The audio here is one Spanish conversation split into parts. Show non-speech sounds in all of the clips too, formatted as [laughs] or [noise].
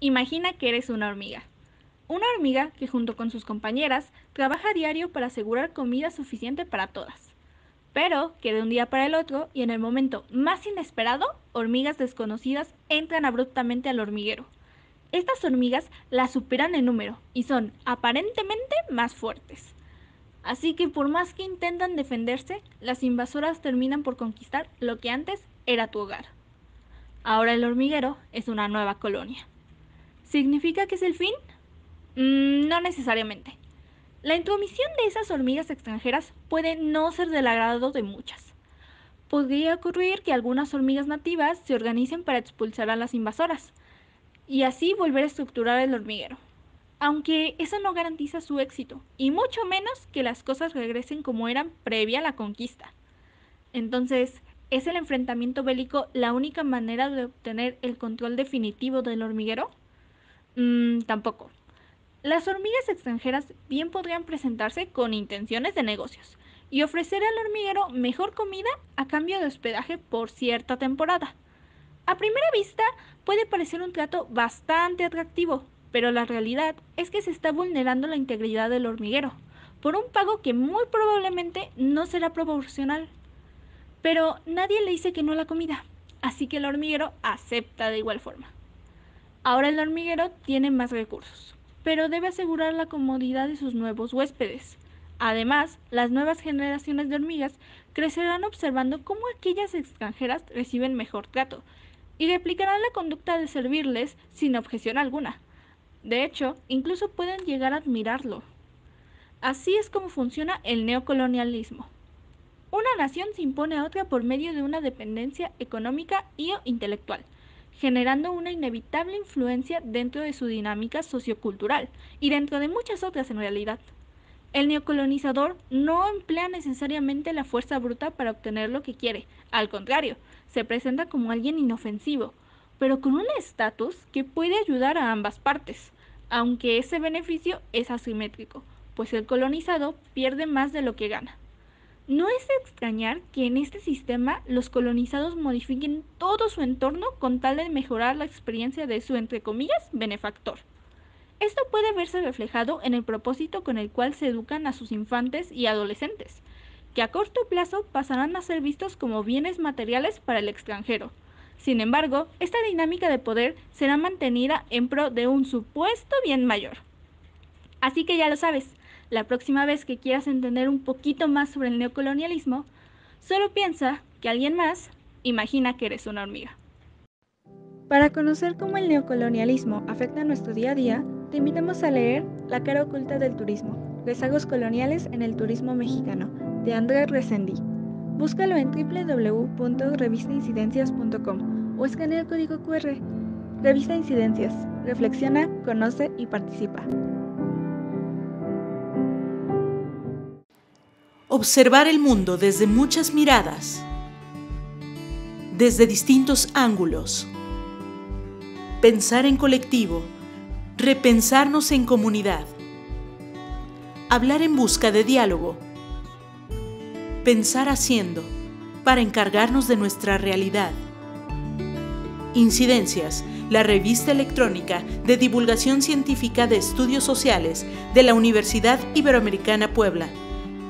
Imagina que eres una hormiga. Una hormiga que junto con sus compañeras trabaja a diario para asegurar comida suficiente para todas. Pero que de un día para el otro y en el momento más inesperado, hormigas desconocidas entran abruptamente al hormiguero. Estas hormigas las superan en número y son aparentemente más fuertes. Así que por más que intentan defenderse, las invasoras terminan por conquistar lo que antes era tu hogar. Ahora el hormiguero es una nueva colonia. ¿Significa que es el fin? Mm, no necesariamente. La intromisión de esas hormigas extranjeras puede no ser del agrado de muchas. Podría ocurrir que algunas hormigas nativas se organicen para expulsar a las invasoras y así volver a estructurar el hormiguero. Aunque eso no garantiza su éxito, y mucho menos que las cosas regresen como eran previa a la conquista. Entonces, ¿es el enfrentamiento bélico la única manera de obtener el control definitivo del hormiguero? Mm, tampoco. Las hormigas extranjeras bien podrían presentarse con intenciones de negocios y ofrecer al hormiguero mejor comida a cambio de hospedaje por cierta temporada. A primera vista puede parecer un trato bastante atractivo, pero la realidad es que se está vulnerando la integridad del hormiguero por un pago que muy probablemente no será proporcional. Pero nadie le dice que no a la comida, así que el hormiguero acepta de igual forma. Ahora el hormiguero tiene más recursos, pero debe asegurar la comodidad de sus nuevos huéspedes. Además, las nuevas generaciones de hormigas crecerán observando cómo aquellas extranjeras reciben mejor trato y replicarán la conducta de servirles sin objeción alguna. De hecho, incluso pueden llegar a admirarlo. Así es como funciona el neocolonialismo. Una nación se impone a otra por medio de una dependencia económica y o intelectual generando una inevitable influencia dentro de su dinámica sociocultural y dentro de muchas otras en realidad. El neocolonizador no emplea necesariamente la fuerza bruta para obtener lo que quiere, al contrario, se presenta como alguien inofensivo, pero con un estatus que puede ayudar a ambas partes, aunque ese beneficio es asimétrico, pues el colonizado pierde más de lo que gana. No es de extrañar que en este sistema los colonizados modifiquen todo su entorno con tal de mejorar la experiencia de su, entre comillas, benefactor. Esto puede verse reflejado en el propósito con el cual se educan a sus infantes y adolescentes, que a corto plazo pasarán a ser vistos como bienes materiales para el extranjero. Sin embargo, esta dinámica de poder será mantenida en pro de un supuesto bien mayor. Así que ya lo sabes, la próxima vez que quieras entender un poquito más sobre el neocolonialismo, solo piensa que alguien más imagina que eres una hormiga. Para conocer cómo el neocolonialismo afecta nuestro día a día, te invitamos a leer La cara oculta del turismo, rezagos coloniales en el turismo mexicano, de Andrés Resendi. Búscalo en www.revistaincidencias.com o escanea el código QR. Revista Incidencias. Reflexiona, conoce y participa. observar el mundo desde muchas miradas, desde distintos ángulos, pensar en colectivo, repensarnos en comunidad, hablar en busca de diálogo, pensar haciendo para encargarnos de nuestra realidad. Incidencias, la revista electrónica de divulgación científica de estudios sociales de la Universidad Iberoamericana Puebla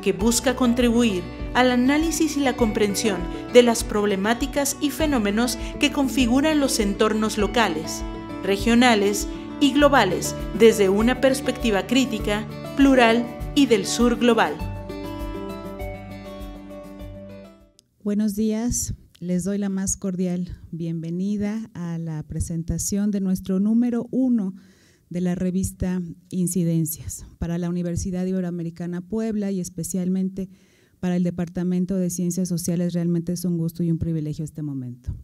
que busca contribuir al análisis y la comprensión de las problemáticas y fenómenos que configuran los entornos locales, regionales y globales desde una perspectiva crítica, plural y del sur global. Buenos días, les doy la más cordial bienvenida a la presentación de nuestro número uno de la revista Incidencias para la Universidad Iberoamericana Puebla y especialmente para el Departamento de Ciencias Sociales. Realmente es un gusto y un privilegio este momento.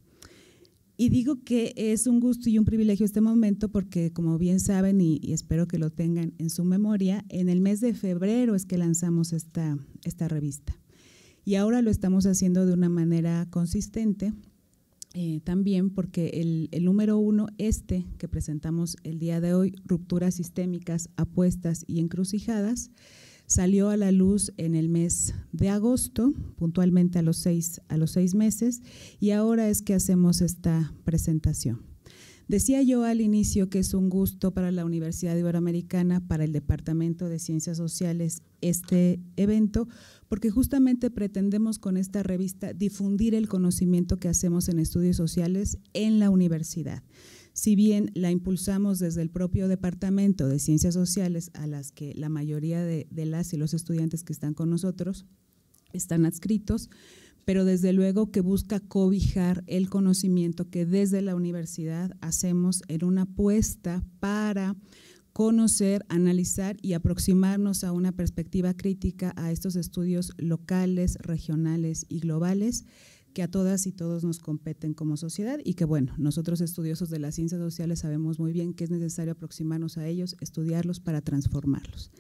Y digo que es un gusto y un privilegio este momento porque, como bien saben, y, espero que lo tengan en su memoria, en el mes de febrero es que lanzamos esta, esta revista. Y ahora lo estamos haciendo de una manera consistente eh, también porque el, número uno, este que presentamos el día de hoy, Rupturas Sistémicas, Apuestas y Encrucijadas, salió a la luz en el mes de agosto, puntualmente a los seis, a los seis meses, y ahora es que hacemos esta presentación. Decía yo al inicio que es un gusto para la Universidad Iberoamericana, para el Departamento de Ciencias Sociales, este evento, porque justamente pretendemos con esta revista difundir el conocimiento que hacemos en estudios sociales en la universidad. Si bien la impulsamos desde el propio Departamento de Ciencias Sociales, a las que la mayoría de, las y los estudiantes que están con nosotros están adscritos, pero desde luego que busca cobijar el conocimiento que desde la universidad hacemos en una apuesta para conocer, analizar y aproximarnos a una perspectiva crítica a estos estudios locales, regionales y globales que a todas y todos nos competen como sociedad y que, bueno, nosotros estudiosos de las ciencias sociales sabemos muy bien que es necesario aproximarnos a ellos, estudiarlos para transformarlos.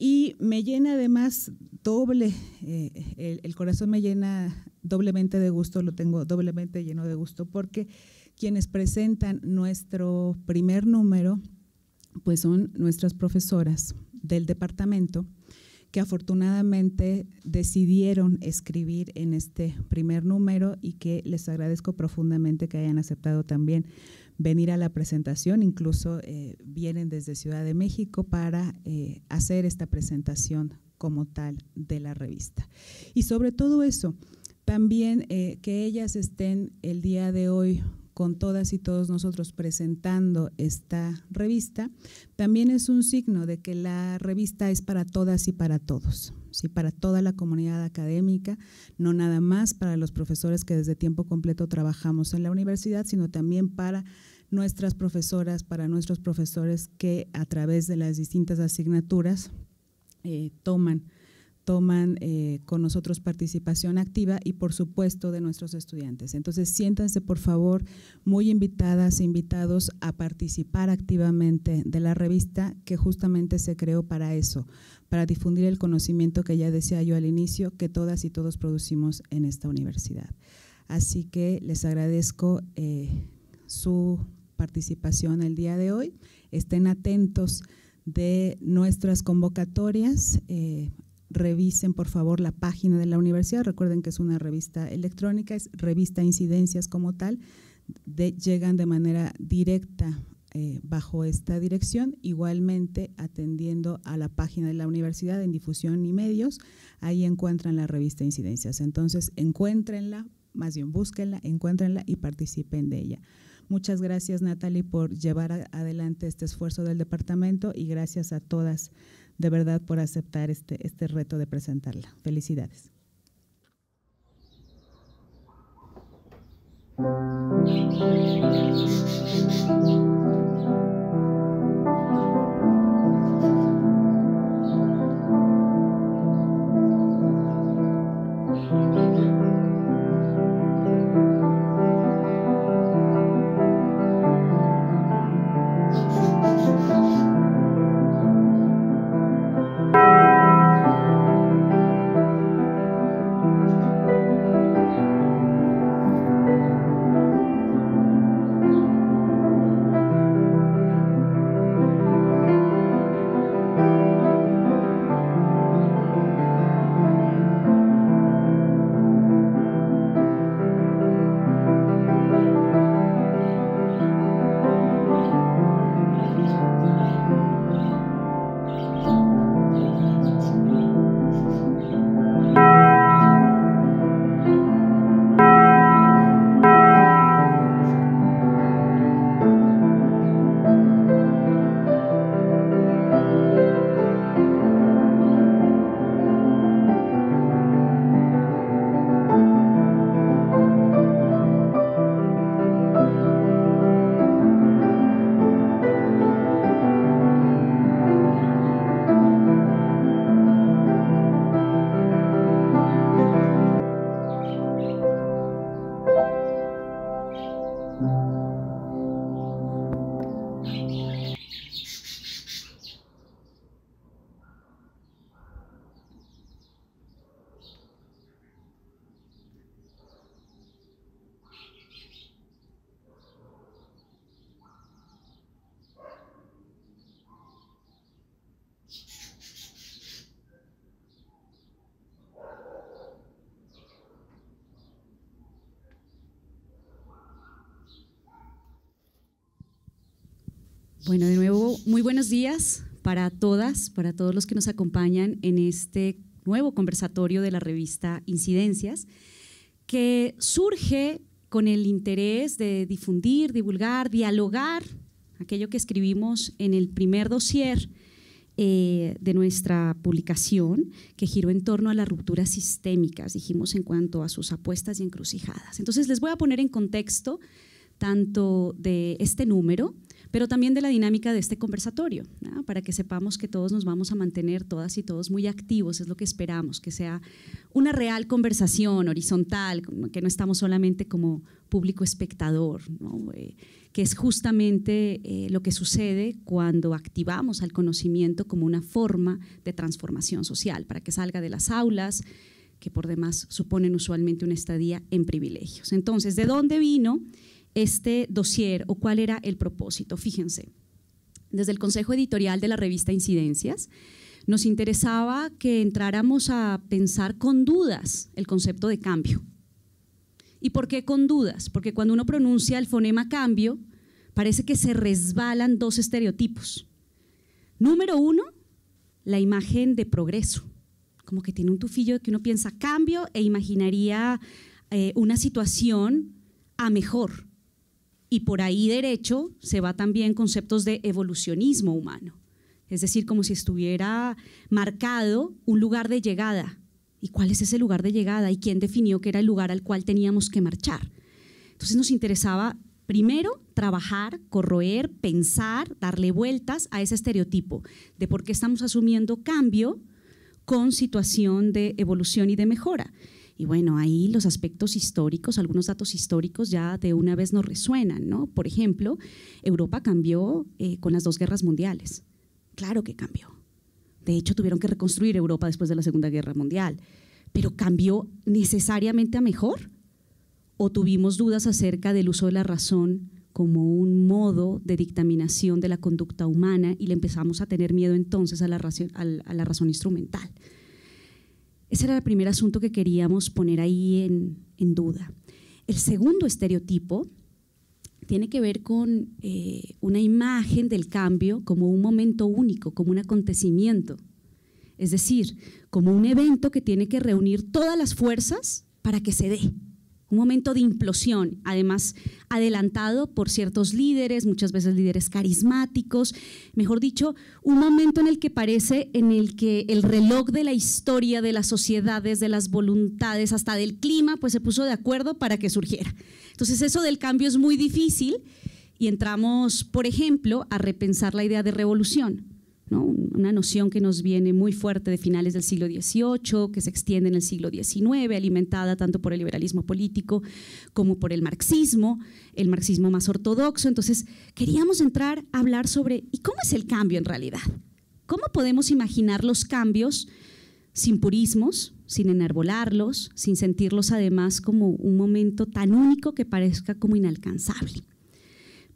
Y me llena además doble, eh, el, corazón me llena doblemente de gusto, lo tengo doblemente lleno de gusto, porque quienes presentan nuestro primer número pues son nuestras profesoras del departamento que afortunadamente decidieron escribir en este primer número y que les agradezco profundamente que hayan aceptado también venir a la presentación, incluso eh, vienen desde Ciudad de México para eh, hacer esta presentación como tal de la revista. Y sobre todo eso, también eh, que ellas estén el día de hoy con todas y todos nosotros presentando esta revista, también es un signo de que la revista es para todas y para todos, para toda la comunidad académica, no nada más para los profesores que desde tiempo completo trabajamos en la universidad, sino también para nuestras profesoras, para nuestros profesores que a través de las distintas asignaturas eh, toman toman eh, con nosotros participación activa y por supuesto de nuestros estudiantes. Entonces siéntanse por favor muy invitadas, e invitados a participar activamente de la revista que justamente se creó para eso, para difundir el conocimiento que ya decía yo al inicio que todas y todos producimos en esta universidad. Así que les agradezco eh, su participación el día de hoy. Estén atentos de nuestras convocatorias. Eh, revisen por favor la página de la universidad. Recuerden que es una revista electrónica, es revista incidencias como tal. llegan de manera directa eh, bajo esta dirección, igualmente atendiendo a la página de la universidad en difusión y medios, ahí encuentran la revista Incidencias. Entonces, encuéntrenla, más bien búsquenla, encuéntrenla y participen de ella. Muchas gracias, Natalie, por llevar adelante este esfuerzo del departamento y gracias a todas de verdad por aceptar este, este reto de presentarla. Felicidades. Bueno, de nuevo, muy buenos días para todas, para todos los que nos acompañan en este nuevo conversatorio de la revista Incidencias, que surge con el interés de difundir, divulgar, dialogar aquello que escribimos en el primer dossier eh, de nuestra publicación, que giró en torno a las rupturas sistémicas, dijimos en cuanto a sus apuestas y encrucijadas. Entonces les voy a poner en contexto tanto de este número, pero también de la dinámica de este conversatorio, para que sepamos que todos nos vamos a mantener, todas y todos, muy activos, es lo que esperamos, que sea una real conversación horizontal, que no estamos solamente como público espectador, eh, que es justamente eh, lo que sucede cuando activamos al conocimiento como una forma de transformación social, para que salga de las aulas, que por demás suponen usualmente una estadía en privilegios. Entonces, ¿de dónde vino? este dossier o cuál era el propósito. Fíjense, desde el Consejo Editorial de la revista Incidencias, nos interesaba que entráramos a pensar con dudas el concepto de cambio. ¿Y por qué con dudas? Porque cuando uno pronuncia el fonema cambio, parece que se resbalan dos estereotipos. Número uno, la imagen de progreso. Como que tiene un tufillo de que uno piensa cambio e imaginaría eh, una situación a mejor. Y por ahí derecho se va también conceptos de evolucionismo humano, es decir, como si estuviera marcado un lugar de llegada. ¿Y cuál es ese lugar de llegada? ¿Y quién definió que era el lugar al cual teníamos que marchar? Entonces nos interesaba primero trabajar, corroer, pensar, darle vueltas a ese estereotipo de por qué estamos asumiendo cambio con situación de evolución y de mejora. Y bueno, ahí los aspectos históricos, algunos datos históricos ya de una vez nos resuenan, ¿no? Por ejemplo, Europa cambió eh, con las dos guerras mundiales. Claro que cambió. De hecho, tuvieron que reconstruir Europa después de la Segunda Guerra Mundial. Pero cambió necesariamente a mejor. ¿O tuvimos dudas acerca del uso de la razón como un modo de dictaminación de la conducta humana y le empezamos a tener miedo entonces a la razón instrumental? Ese era el primer asunto que queríamos poner ahí en, duda. El segundo estereotipo tiene que ver con eh, una imagen del cambio como un momento único, como un acontecimiento. Es decir, como un evento que tiene que reunir todas las fuerzas para que se dé un momento de implosión, además adelantado por ciertos líderes, muchas veces líderes carismáticos, mejor dicho, un momento en el que parece en el que el reloj de la historia, de las sociedades, de las voluntades, hasta del clima, pues se puso de acuerdo para que surgiera. Entonces eso del cambio es muy difícil y entramos, por ejemplo, a repensar la idea de revolución una noción que nos viene muy fuerte de finales del siglo XVIII, que se extiende en el siglo XIX, alimentada tanto por el liberalismo político como por el marxismo, el marxismo más ortodoxo. Entonces, queríamos entrar a hablar sobre, ¿y cómo es el cambio en realidad? ¿Cómo podemos imaginar los cambios sin purismos, sin enarbolarlos, sin sentirlos además como un momento tan único que parezca como inalcanzable?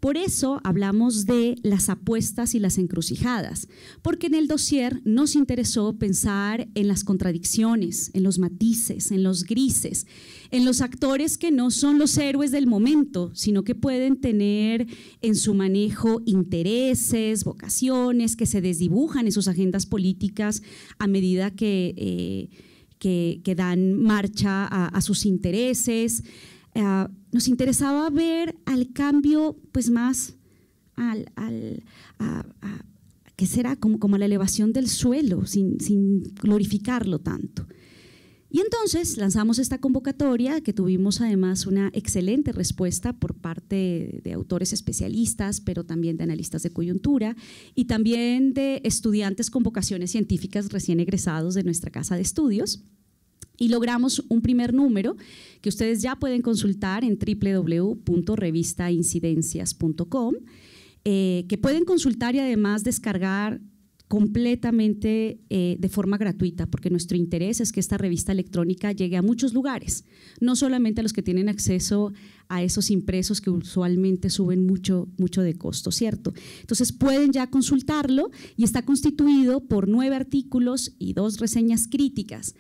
Por eso hablamos de las apuestas y las encrucijadas, porque en el dossier nos interesó pensar en las contradicciones, en los matices, en los grises, en los actores que no son los héroes del momento, sino que pueden tener en su manejo intereses, vocaciones, que se desdibujan en sus agendas políticas a medida que, eh, dan marcha a, sus intereses. Ah, nos interesaba ver al cambio, pues más al, a, que será como, la elevación del suelo, sin glorificarlo tanto. Y entonces lanzamos esta convocatoria que tuvimos además una excelente respuesta por parte de autores especialistas, pero también de analistas de coyuntura y también de estudiantes con vocaciones científicas recién egresados de nuestra casa de estudios y logramos un primer número que ustedes ya pueden consultar en www.revistaincidencias.com, eh, que pueden consultar y además descargar completamente eh, de forma gratuita, porque nuestro interés es que esta revista electrónica llegue a muchos lugares, no solamente a los que tienen acceso a esos impresos que usualmente suben mucho, mucho de costo, ¿cierto? Entonces pueden ya consultarlo y está constituido por nueve artículos y dos reseñas críticas.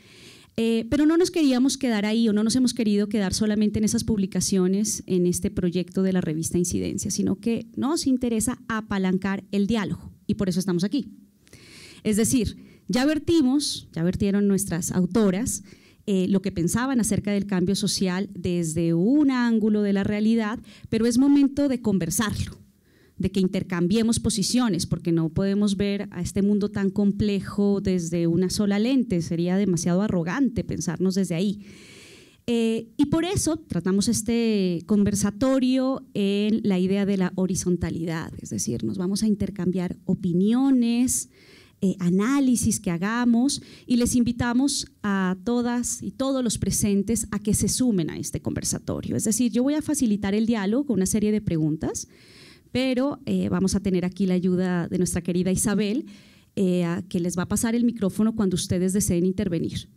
Eh, pero no nos queríamos quedar ahí o no nos hemos querido quedar solamente en esas publicaciones, en este proyecto de la revista Incidencia, sino que nos interesa apalancar el diálogo y por eso estamos aquí. Es decir, ya vertimos, ya vertieron nuestras autoras eh, lo que pensaban acerca del cambio social desde un ángulo de la realidad, pero es momento de conversarlo de que intercambiemos posiciones, porque no podemos ver a este mundo tan complejo desde una sola lente, sería demasiado arrogante pensarnos desde ahí. Eh, y por eso tratamos este conversatorio en la idea de la horizontalidad, es decir, nos vamos a intercambiar opiniones, eh, análisis que hagamos y les invitamos a todas y todos los presentes a que se sumen a este conversatorio. Es decir, yo voy a facilitar el diálogo con una serie de preguntas pero eh, vamos a tener aquí la ayuda de nuestra querida Isabel, eh, que les va a pasar el micrófono cuando ustedes deseen intervenir.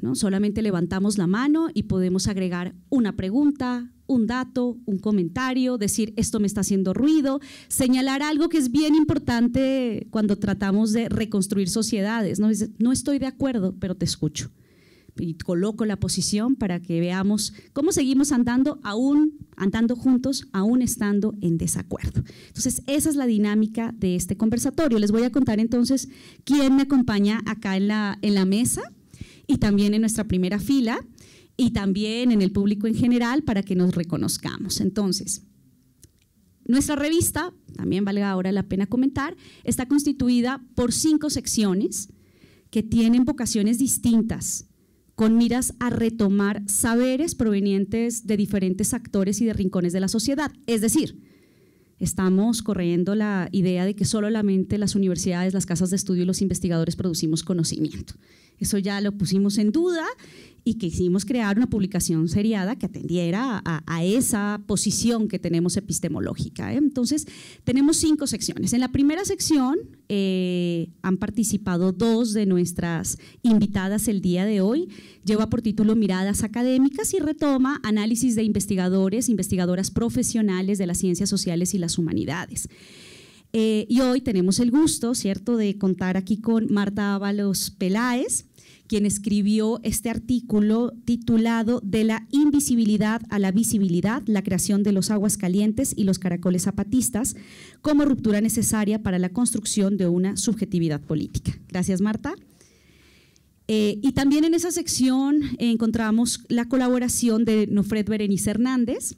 ¿no? Solamente levantamos la mano y podemos agregar una pregunta, un dato, un comentario, decir esto me está haciendo ruido, señalar algo que es bien importante cuando tratamos de reconstruir sociedades. no estoy de acuerdo, pero te escucho y coloco la posición para que veamos cómo seguimos andando aún andando juntos, aún estando en desacuerdo. Entonces, esa es la dinámica de este conversatorio. Les voy a contar entonces quién me acompaña acá en la, en la mesa y también en nuestra primera fila y también en el público en general para que nos reconozcamos. Entonces, nuestra revista, también valga ahora la pena comentar, está constituida por cinco secciones que tienen vocaciones distintas con miras a retomar saberes provenientes de diferentes actores y de rincones de la sociedad. Es decir, estamos corriendo la idea de que solamente las universidades, las casas de estudio y los investigadores producimos conocimiento. Eso ya lo pusimos en duda y quisimos crear una publicación seriada que atendiera a, esa posición que tenemos epistemológica. ¿eh? Entonces, tenemos cinco secciones. En la primera sección eh, han participado dos de nuestras invitadas el día de hoy. Lleva por título Miradas Académicas y retoma análisis de investigadores, investigadoras profesionales de las ciencias sociales y las humanidades. Eh, y hoy tenemos el gusto, ¿cierto?, de contar aquí con Marta Ábalos Peláez, quien escribió este artículo titulado De la invisibilidad a la visibilidad, la creación de los aguas calientes y los caracoles zapatistas como ruptura necesaria para la construcción de una subjetividad política. Gracias, Marta. Eh, y también en esa sección encontramos la colaboración de Nofred Berenice Hernández,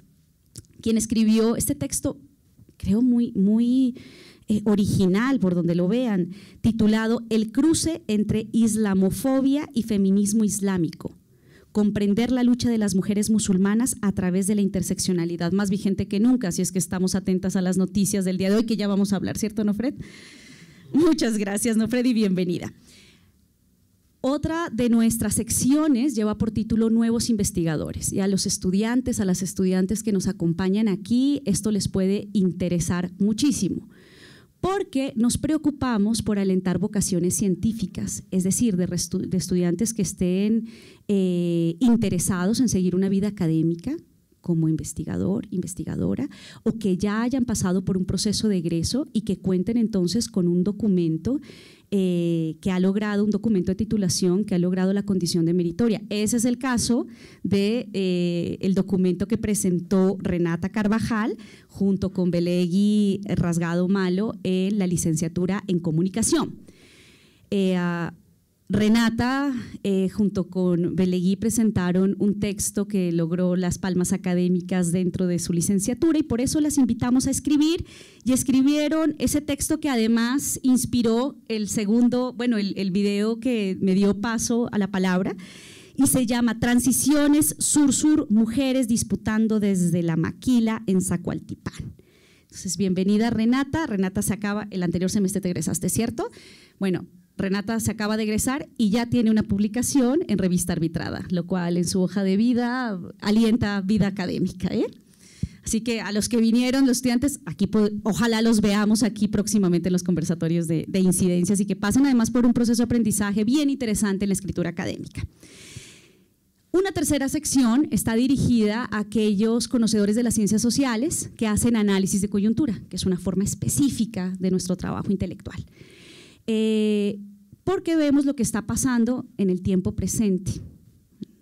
quien escribió este texto, creo, muy, muy eh, original, por donde lo vean, titulado El cruce entre islamofobia y feminismo islámico. Comprender la lucha de las mujeres musulmanas a través de la interseccionalidad, más vigente que nunca, si es que estamos atentas a las noticias del día de hoy, que ya vamos a hablar, ¿cierto, Nofred? Muchas gracias, Nofred, y bienvenida. Otra de nuestras secciones lleva por título Nuevos Investigadores. Y a los estudiantes, a las estudiantes que nos acompañan aquí, esto les puede interesar muchísimo porque nos preocupamos por alentar vocaciones científicas, es decir, de, estudiantes que estén eh, interesados en seguir una vida académica como investigador, investigadora, o que ya hayan pasado por un proceso de egreso y que cuenten entonces con un documento eh, que ha logrado un documento de titulación, que ha logrado la condición de meritoria. Ese es el caso del de, eh, documento que presentó Renata Carvajal junto con Belegui Rasgado Malo en la licenciatura en comunicación. Eh, ah, Renata, eh, junto con Beleguí, presentaron un texto que logró las palmas académicas dentro de su licenciatura y por eso las invitamos a escribir y escribieron ese texto que además inspiró el segundo, bueno, el, el video que me dio paso a la palabra y se llama Transiciones Sur-Sur, Mujeres Disputando desde la Maquila en Zacualtipán. Entonces, bienvenida Renata. Renata se acaba, el anterior semestre te egresaste, ¿cierto? Bueno, Renata se acaba de egresar y ya tiene una publicación en revista arbitrada, lo cual en su hoja de vida alienta vida académica. ¿eh? Así que a los que vinieron, los estudiantes, aquí ojalá los veamos aquí próximamente en los conversatorios de, incidencias y que pasen además por un proceso de aprendizaje bien interesante en la escritura académica. Una tercera sección está dirigida a aquellos conocedores de las ciencias sociales que hacen análisis de coyuntura, que es una forma específica de nuestro trabajo intelectual. Eh, porque vemos lo que está pasando en el tiempo presente,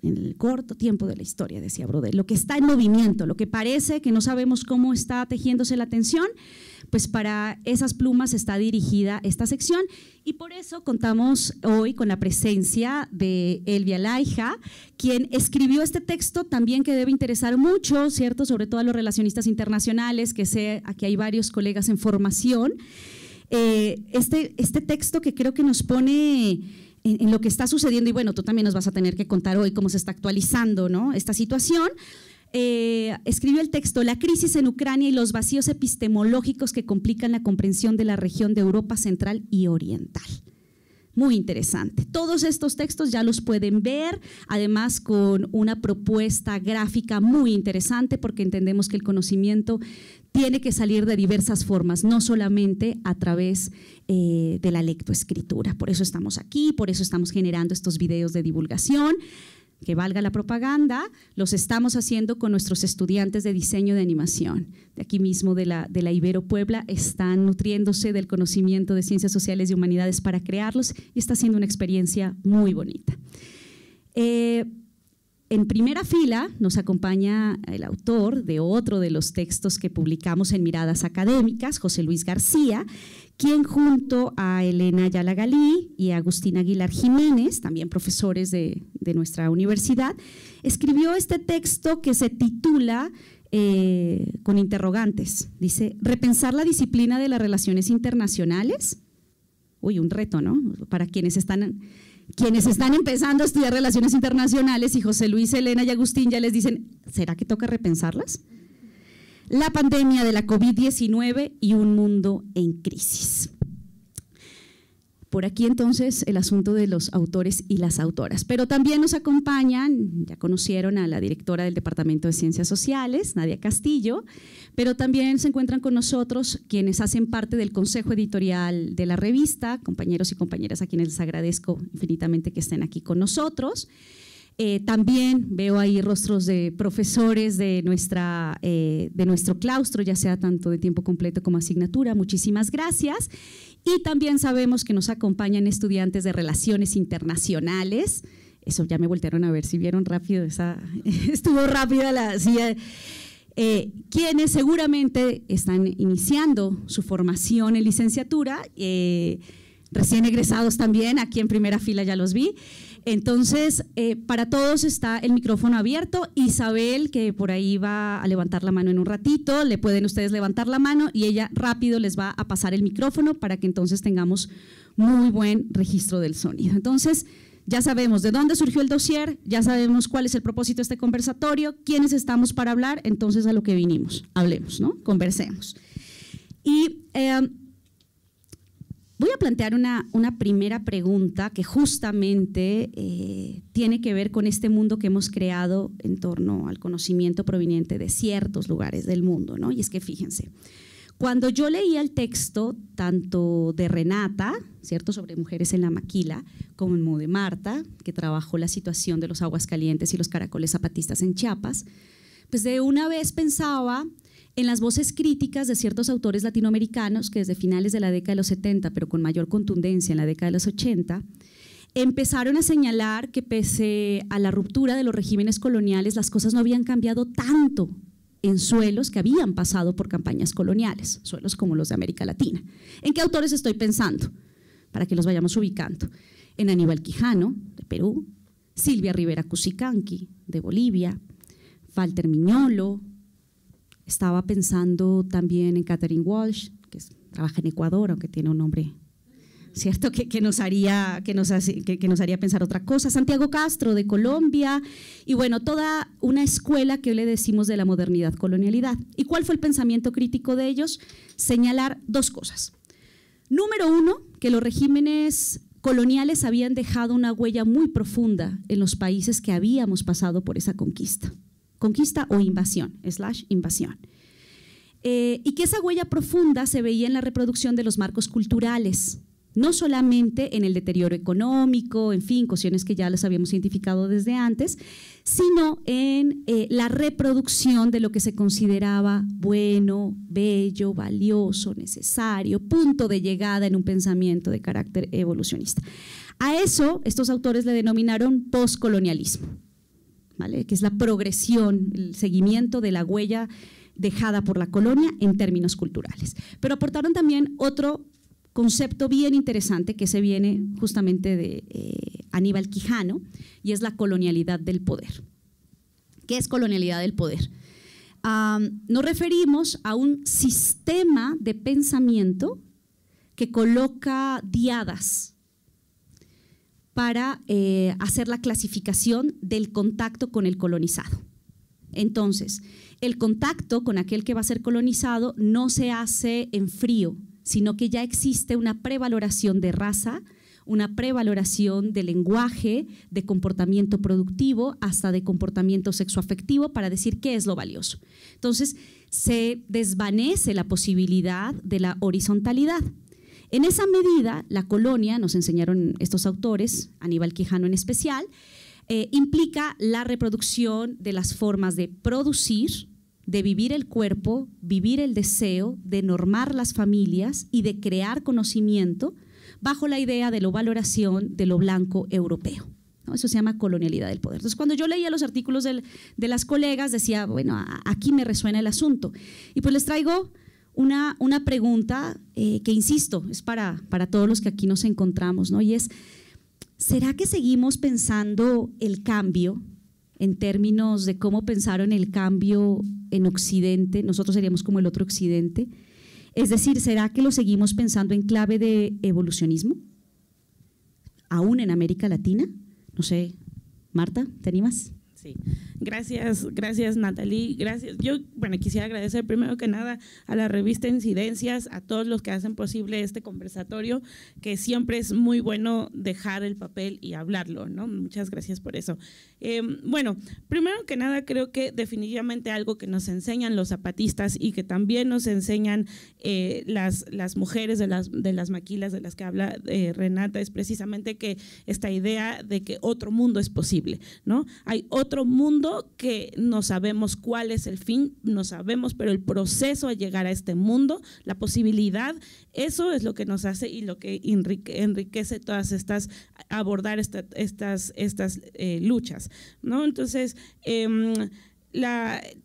en el corto tiempo de la historia, decía Broder, lo que está en movimiento, lo que parece que no sabemos cómo está tejiéndose la tensión, pues para esas plumas está dirigida esta sección y por eso contamos hoy con la presencia de Elvia Laija, quien escribió este texto también que debe interesar mucho, ¿cierto? Sobre todo a los relacionistas internacionales, que sé, aquí hay varios colegas en formación. Eh, este, este, texto que creo que nos pone en, lo que está sucediendo, y bueno, tú también nos vas a tener que contar hoy cómo se está actualizando esta situación. Eh, escribió el texto, la crisis en Ucrania y los vacíos epistemológicos que complican la comprensión de la región de Europa Central y Oriental. Muy interesante. Todos estos textos ya los pueden ver, además con una propuesta gráfica muy interesante porque entendemos que el conocimiento tiene que salir de diversas formas, no solamente a través eh, de la lectoescritura. Por eso estamos aquí, por eso estamos generando estos videos de divulgación que valga la propaganda, los estamos haciendo con nuestros estudiantes de diseño de animación. De aquí mismo de la, de la Ibero Puebla están nutriéndose del conocimiento de ciencias sociales y humanidades para crearlos y está siendo una experiencia muy bonita. Eh, en primera fila nos acompaña el autor de otro de los textos que publicamos en Miradas Académicas, José Luis García, quien junto a Elena Ayala Galí y Agustín Aguilar Jiménez, también profesores de, nuestra universidad, escribió este texto que se titula eh, con interrogantes. Dice, ¿repensar la disciplina de las relaciones internacionales? Uy, un reto, ¿no? Para quienes están quienes están empezando a estudiar relaciones internacionales y José Luis, Elena y Agustín ya les dicen, ¿será que toca repensarlas? La pandemia de la COVID-19 y un mundo en crisis. Por aquí entonces el asunto de los autores y las autoras. Pero también nos acompañan, ya conocieron a la directora del Departamento de Ciencias Sociales, Nadia Castillo, pero también se encuentran con nosotros quienes hacen parte del consejo editorial de la revista, compañeros y compañeras a quienes les agradezco infinitamente que estén aquí con nosotros. Eh, también veo ahí rostros de profesores de, nuestra, eh, de nuestro claustro, ya sea tanto de tiempo completo como asignatura. Muchísimas gracias. Y también sabemos que nos acompañan estudiantes de relaciones internacionales. Eso ya me voltearon a ver si vieron rápido esa. [laughs] Estuvo rápida la silla. Eh, quienes seguramente están iniciando su formación en licenciatura, eh, recién egresados también, aquí en primera fila ya los vi, entonces, eh, para todos está el micrófono abierto. Isabel, que por ahí va a levantar la mano en un ratito, le pueden ustedes levantar la mano y ella rápido les va a pasar el micrófono para que entonces tengamos muy buen registro del sonido. Entonces, ya sabemos de dónde surgió el dossier, ya sabemos cuál es el propósito de este conversatorio, quiénes estamos para hablar, entonces a lo que vinimos. Hablemos, ¿no? Conversemos. Y. Eh, Voy a plantear una, una primera pregunta que justamente eh, tiene que ver con este mundo que hemos creado en torno al conocimiento proveniente de ciertos lugares del mundo, ¿no? Y es que fíjense, cuando yo leía el texto, tanto de Renata, ¿cierto?, sobre mujeres en la maquila, como de Marta, que trabajó la situación de los aguas calientes y los caracoles zapatistas en Chiapas, pues de una vez pensaba en las voces críticas de ciertos autores latinoamericanos, que desde finales de la década de los 70, pero con mayor contundencia en la década de los 80, empezaron a señalar que pese a la ruptura de los regímenes coloniales, las cosas no habían cambiado tanto en suelos que habían pasado por campañas coloniales, suelos como los de América Latina. ¿En qué autores estoy pensando? Para que los vayamos ubicando. En Aníbal Quijano, de Perú, Silvia Rivera Cusicanqui, de Bolivia, Falter Miñolo, estaba pensando también en Catherine Walsh, que trabaja en Ecuador, aunque tiene un nombre ¿cierto? Que, nos haría, que, nos hace, que, nos haría pensar otra cosa. Santiago Castro de Colombia, y bueno, toda una escuela que hoy le decimos de la modernidad colonialidad. ¿Y cuál fue el pensamiento crítico de ellos? Señalar dos cosas. Número uno, que los regímenes coloniales habían dejado una huella muy profunda en los países que habíamos pasado por esa conquista conquista o invasión, slash invasión. Eh, y que esa huella profunda se veía en la reproducción de los marcos culturales, no solamente en el deterioro económico, en fin, cuestiones que ya las habíamos identificado desde antes, sino en eh, la reproducción de lo que se consideraba bueno, bello, valioso, necesario, punto de llegada en un pensamiento de carácter evolucionista. A eso estos autores le denominaron postcolonialismo que es la progresión, el seguimiento de la huella dejada por la colonia en términos culturales. Pero aportaron también otro concepto bien interesante que se viene justamente de eh, Aníbal Quijano y es la colonialidad del poder. ¿Qué es colonialidad del poder? nos referimos a un sistema de pensamiento que coloca diadas para eh, hacer la clasificación del contacto con el colonizado. Entonces, el contacto con aquel que va a ser colonizado no se hace en frío, sino que ya existe una prevaloración de raza, una prevaloración de lenguaje, de comportamiento productivo, hasta de comportamiento sexoafectivo para decir qué es lo valioso. Entonces, se desvanece la posibilidad de la horizontalidad. En esa medida, la colonia, nos enseñaron estos autores, Aníbal Quijano en especial, eh, implica la reproducción de las formas de producir, de vivir el cuerpo, vivir el deseo, de normar las familias y de crear conocimiento bajo la idea de la valoración de lo blanco europeo. Eso se llama colonialidad del poder. Entonces, cuando yo leía los artículos de las colegas, decía, bueno, aquí me resuena el asunto. Y pues les traigo una, pregunta eh, que, insisto, es para, para todos los que aquí nos encontramos, ¿no? Y es, ¿será que seguimos pensando el cambio en términos de cómo pensaron el cambio en Occidente? Nosotros seríamos como el otro Occidente. Es decir, ¿será que lo seguimos pensando en clave de evolucionismo? Aún en América Latina. No sé, Marta, ¿te animas? Sí. Gracias, gracias Natalie, gracias. Yo, bueno, quisiera agradecer primero que nada a la revista Incidencias, a todos los que hacen posible este conversatorio, que siempre es muy bueno dejar el papel y hablarlo, ¿no? Muchas gracias por eso. Em, bueno, primero que nada creo que definitivamente algo que nos enseñan los zapatistas y que también nos enseñan eh, las, las mujeres de las, de las maquilas de las que habla eh, Renata es precisamente que esta idea de que otro mundo es posible, ¿no? Hay otro mundo que no sabemos cuál es el fin, no sabemos, pero el proceso a llegar a este mundo, la posibilidad, eso es lo que nos hace y lo que enriquece todas estas, abordar estas, estas eh, luchas, ¿no? Entonces, em,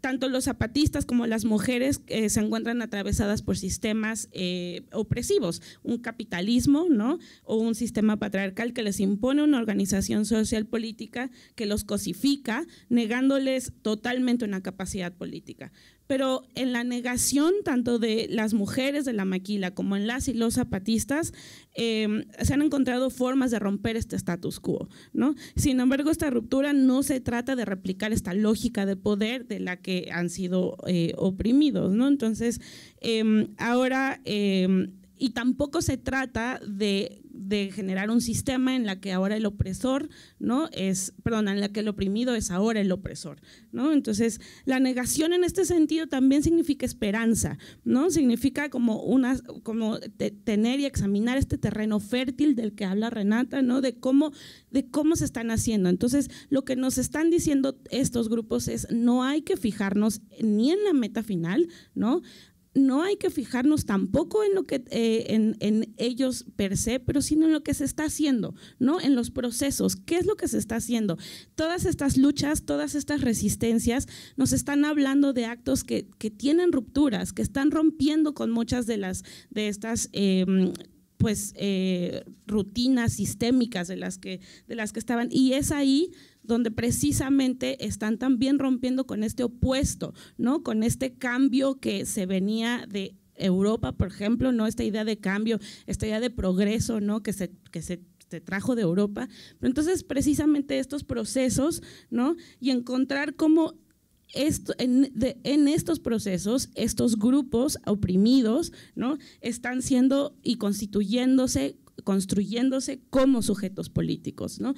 tanto los zapatistas como las mujeres eh, se encuentran atravesadas por sistemas eh, opresivos, un capitalismo ¿no? o un sistema patriarcal que les impone una organización social política que los cosifica, negándoles totalmente una capacidad política pero en la negación tanto de las mujeres de la maquila como en las y los zapatistas, em, se han encontrado formas de romper este status quo. ¿no? Sin embargo, esta ruptura no se trata de replicar esta lógica de poder de la que han sido eh, oprimidos. ¿no? Entonces, em, ahora em, y tampoco se trata de de generar un sistema en la que ahora el opresor, ¿no? Es, perdón, en la que el oprimido es ahora el opresor, ¿no? Entonces, la negación en este sentido también significa esperanza, ¿no? Significa como una, como tener y examinar este terreno fértil del que habla Renata, ¿no? De cómo, de cómo se están haciendo. Entonces, lo que nos están diciendo estos grupos es no hay que fijarnos ni en la meta final, ¿no? no hay que fijarnos tampoco en lo que eh, en, ellos per se, pero sino en lo que se está haciendo, ¿no? En los procesos, qué es lo que se está haciendo. Todas estas luchas, todas estas resistencias nos están hablando de actos que, tienen rupturas, que están rompiendo con muchas de las de estas em, pues eh, rutinas sistémicas de las que de las que estaban. Y es ahí donde precisamente están también rompiendo con este opuesto, ¿no? Con este cambio que se venía de Europa, por ejemplo, ¿no? Esta idea de cambio, esta idea de progreso, ¿no? Que se, que se trajo de Europa. Pero entonces, precisamente estos procesos, ¿no? Y encontrar cómo esto, en, estos procesos, estos grupos oprimidos, ¿no? Están siendo y constituyéndose construyéndose como sujetos políticos, ¿no?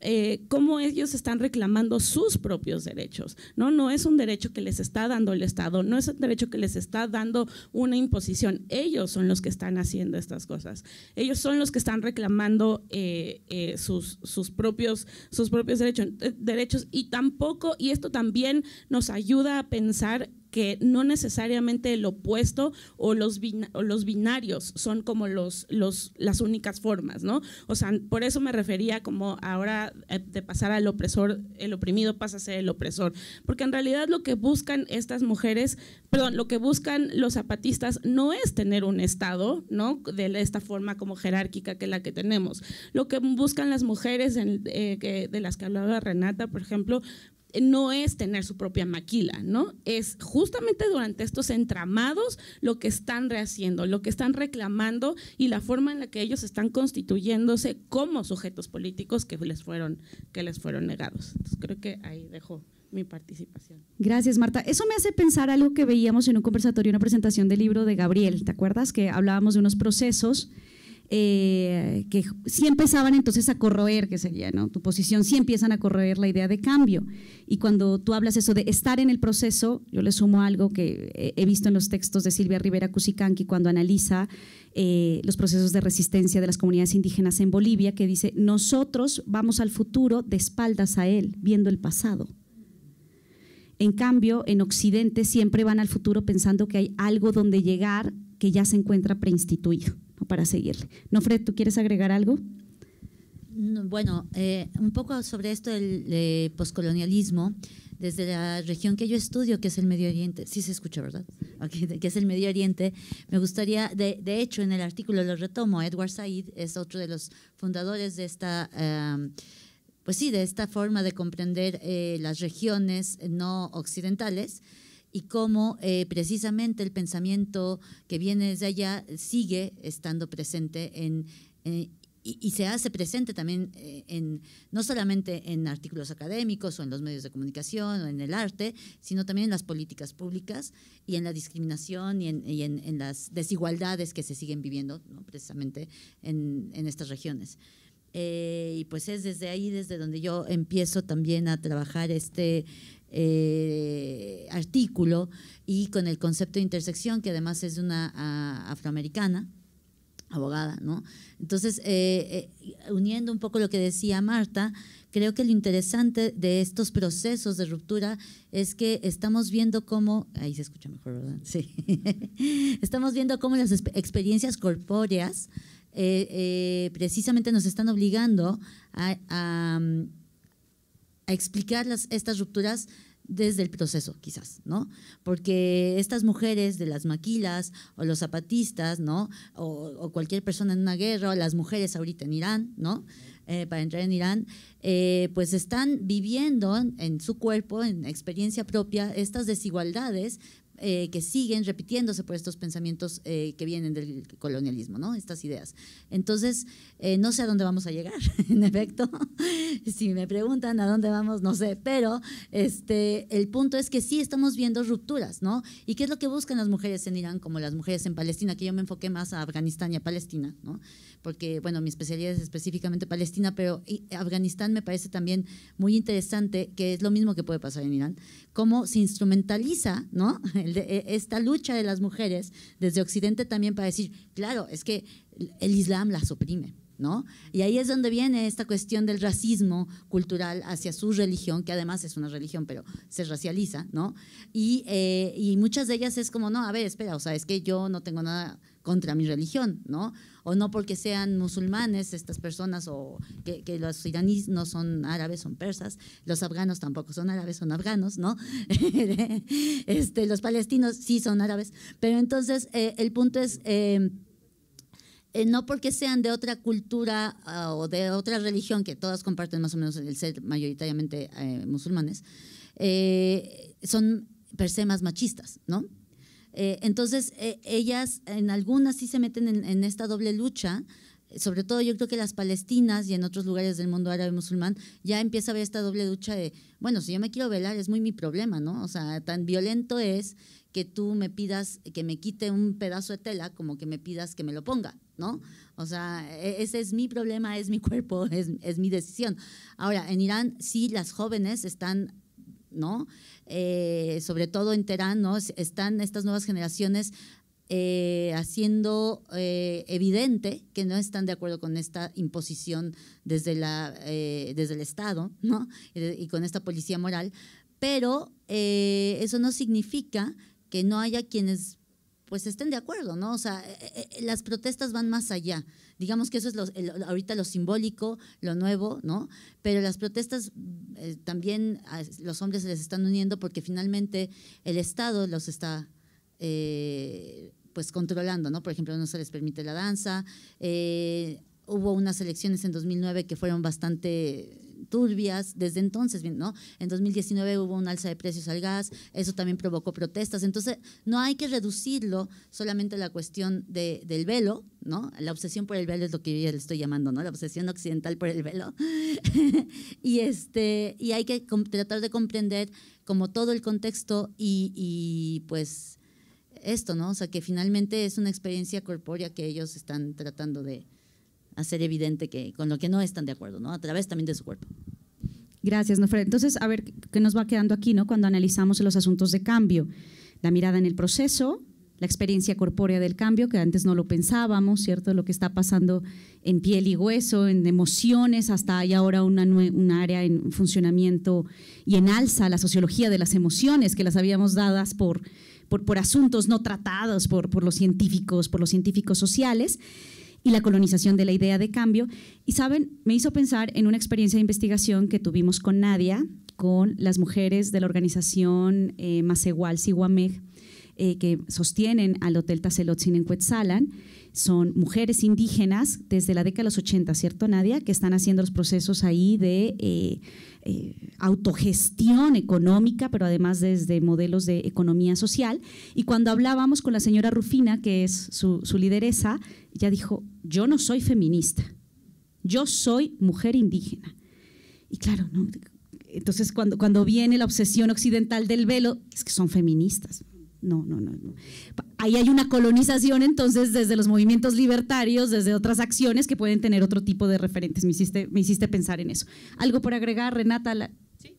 Eh, cómo, ellos están reclamando sus propios derechos, ¿no? No es un derecho que les está dando el Estado, no es un derecho que les está dando una imposición, ellos son los que están haciendo estas cosas, ellos son los que están reclamando eh, eh, sus, sus, propios, sus propios derechos, derechos y tampoco, y esto también nos ayuda a pensar que no necesariamente el opuesto o los, binarios son como los, las únicas formas, ¿no? O sea, por eso me refería como ahora eh, de pasar al opresor, el oprimido pasa a ser el opresor, porque en realidad lo que buscan estas mujeres, perdón, lo que buscan los zapatistas no es tener un Estado, ¿no? De esta forma como jerárquica que la que tenemos. Lo que buscan las mujeres eh, de las que hablaba Renata, por ejemplo, no es tener su propia maquila, ¿no? Es justamente durante estos entramados lo que están rehaciendo, lo que están reclamando y la forma en la que ellos están constituyéndose como sujetos políticos que les fueron, que les fueron negados. creo que ahí dejo mi participación. Gracias, Marta. Eso me hace pensar algo que veíamos en un conversatorio, una presentación del libro de Gabriel, ¿te acuerdas? Que hablábamos de unos procesos eh, que sí empezaban entonces a corroer, que sería ¿no? tu posición, sí empiezan a corroer la idea de cambio. Y cuando tú hablas eso de estar en el proceso, yo le sumo algo que he visto en los textos de Silvia Rivera Cusicanqui cuando analiza eh, los procesos de resistencia de las comunidades indígenas en Bolivia, que dice, nosotros vamos al futuro de espaldas a él, viendo el pasado. En cambio, en Occidente siempre van al futuro pensando que hay algo donde llegar que ya se encuentra preinstituido para seguirle. Nofred, ¿tú quieres agregar algo? bueno, eh, un poco sobre esto del poscolonialismo desde la región que yo estudio, que es el Medio Oriente, sí se escucha, ¿verdad? [laughs] que es el Medio Oriente, me gustaría, de, hecho en el artículo lo retomo, Edward Said es otro de los fundadores de esta, eh, pues sí, de esta forma de comprender eh, las regiones no occidentales y cómo eh, precisamente el pensamiento que viene desde allá sigue estando presente en, eh, y, se hace presente también eh, en, no solamente en artículos académicos o en los medios de comunicación o en el arte, sino también en las políticas públicas y en la discriminación y en, las desigualdades que se siguen viviendo precisamente en, estas regiones. y pues es desde ahí, desde donde yo empiezo también a trabajar este, eh, artículo y con el concepto de intersección, que además es una afroamericana, abogada, ¿no? Entonces, eh, eh, uniendo un poco lo que decía Marta, creo que lo interesante de estos procesos de ruptura es que estamos viendo cómo, ahí se escucha mejor, ¿verdad? [laughs] Sí, estamos viendo cómo las experiencias corpóreas precisamente nos están obligando a a explicar las, estas rupturas desde el proceso, quizás, ¿no? Porque estas mujeres de las maquilas o los zapatistas, ¿no? O, cualquier persona en una guerra, o las mujeres ahorita en Irán, ¿no? Eh, para entrar en Irán, eh, pues están viviendo en su cuerpo, en experiencia propia, estas desigualdades eh, que siguen repitiéndose por estos pensamientos eh, que vienen del colonialismo, ¿no? Estas ideas. Entonces, eh, no sé a dónde vamos a llegar, [laughs] en efecto. [laughs] si me preguntan a dónde vamos, no sé, pero este, el punto es que sí estamos viendo rupturas, ¿no? ¿Y qué es lo que buscan las mujeres en Irán como las mujeres en Palestina? Que yo me enfoqué más a Afganistán y a Palestina, ¿no? porque, bueno, mi especialidad es específicamente Palestina, pero Afganistán me parece también muy interesante, que es lo mismo que puede pasar en Irán, cómo se instrumentaliza ¿no? [laughs] E, esta lucha de las mujeres desde Occidente también para decir, claro, es que el Islam las oprime. ¿No? Y ahí es donde viene esta cuestión del racismo cultural hacia su religión, que además es una religión, pero se racializa, ¿no? Y, eh, y muchas de ellas es como, no, a ver, espera, o sea, es que yo no tengo nada contra mi religión, ¿no? O no porque sean musulmanes estas personas o que, los iraníes no son árabes, son persas, los afganos tampoco son árabes, son afganos, ¿no? [laughs] este, los palestinos sí son árabes, pero entonces eh, el punto es... Eh, eh, no porque sean de otra cultura ah, o de otra religión, que todas comparten más o menos el ser mayoritariamente musulmanes, son per se más machistas, ¿no? Eh, entonces, eh, ellas en algunas sí se meten en, esta doble lucha, sobre todo yo creo que las palestinas y en otros lugares del mundo árabe musulmán ya empieza a haber esta doble lucha de, bueno, si yo me quiero velar es muy mi problema, ¿no? O sea, tan violento es que tú me pidas que me quite un pedazo de tela como que me pidas que me lo ponga, ¿no? O sea, e, ese es mi problema, es mi [laughs] cuerpo, es, es mi decisión. Ahora, en Irán sí las jóvenes están ¿no? Eh, sobre todo en Teherán Están estas nuevas generaciones eh, haciendo eh, evidente que no están de acuerdo con esta imposición desde, la, el Estado, Y con esta policía moral, pero eso no significa que no haya quienes pues estén de acuerdo, ¿no? O sea, las protestas van más allá. Digamos que eso es ahorita lo simbólico, lo nuevo, ¿no? Pero las protestas eh, también los hombres se les están uniendo porque finalmente el Estado los está... Eh, pues controlando, ¿no? Por ejemplo, no se les permite la danza. Eh, hubo unas elecciones en 2009 que fueron bastante turbias desde entonces, ¿no? En 2019 hubo un alza de precios al gas, eso también provocó protestas. Entonces, no hay que reducirlo solamente a la cuestión de, del velo, ¿no? La obsesión por el velo es lo que yo le estoy llamando, ¿no? La obsesión occidental por el velo. [laughs] y, este, y hay que tratar de comprender como todo el contexto y, y pues esto, ¿no? O sea, que finalmente es una experiencia corpórea que ellos están tratando de, hacer evidente que con lo que no están de acuerdo, ¿no? A través también de su cuerpo. Gracias, Nofred. Entonces, a ver qué nos va quedando aquí, ¿no? Cuando analizamos los asuntos de cambio, la mirada en el proceso, la experiencia corpórea del cambio, que antes no lo pensábamos, ¿cierto? Lo que está pasando en piel y hueso, en emociones, hasta hay ahora una, un área en funcionamiento y en alza, la sociología de las emociones, que las habíamos dadas por, por, por asuntos no tratados por, por los científicos, por los científicos sociales y la colonización de la idea de cambio. Y saben, me hizo pensar en una experiencia de investigación que tuvimos con Nadia, con las mujeres de la organización eh, Masegual Siguameg, eh, que sostienen al Hotel Tacelotzin en Quetzalan son mujeres indígenas desde la década de los 80, ¿cierto, Nadia? Que están haciendo los procesos ahí de eh, eh, autogestión económica, pero además desde modelos de economía social. Y cuando hablábamos con la señora Rufina, que es su, lideresa, ella dijo, yo no soy feminista, yo soy mujer indígena. Y claro, entonces cuando viene la obsesión occidental del velo, es que son feministas. No, no, no, Ahí hay una colonización entonces desde los movimientos libertarios, desde otras acciones que pueden tener otro tipo de referentes. Me hiciste, me hiciste pensar en eso. ¿Algo por agregar, Renata? Sí.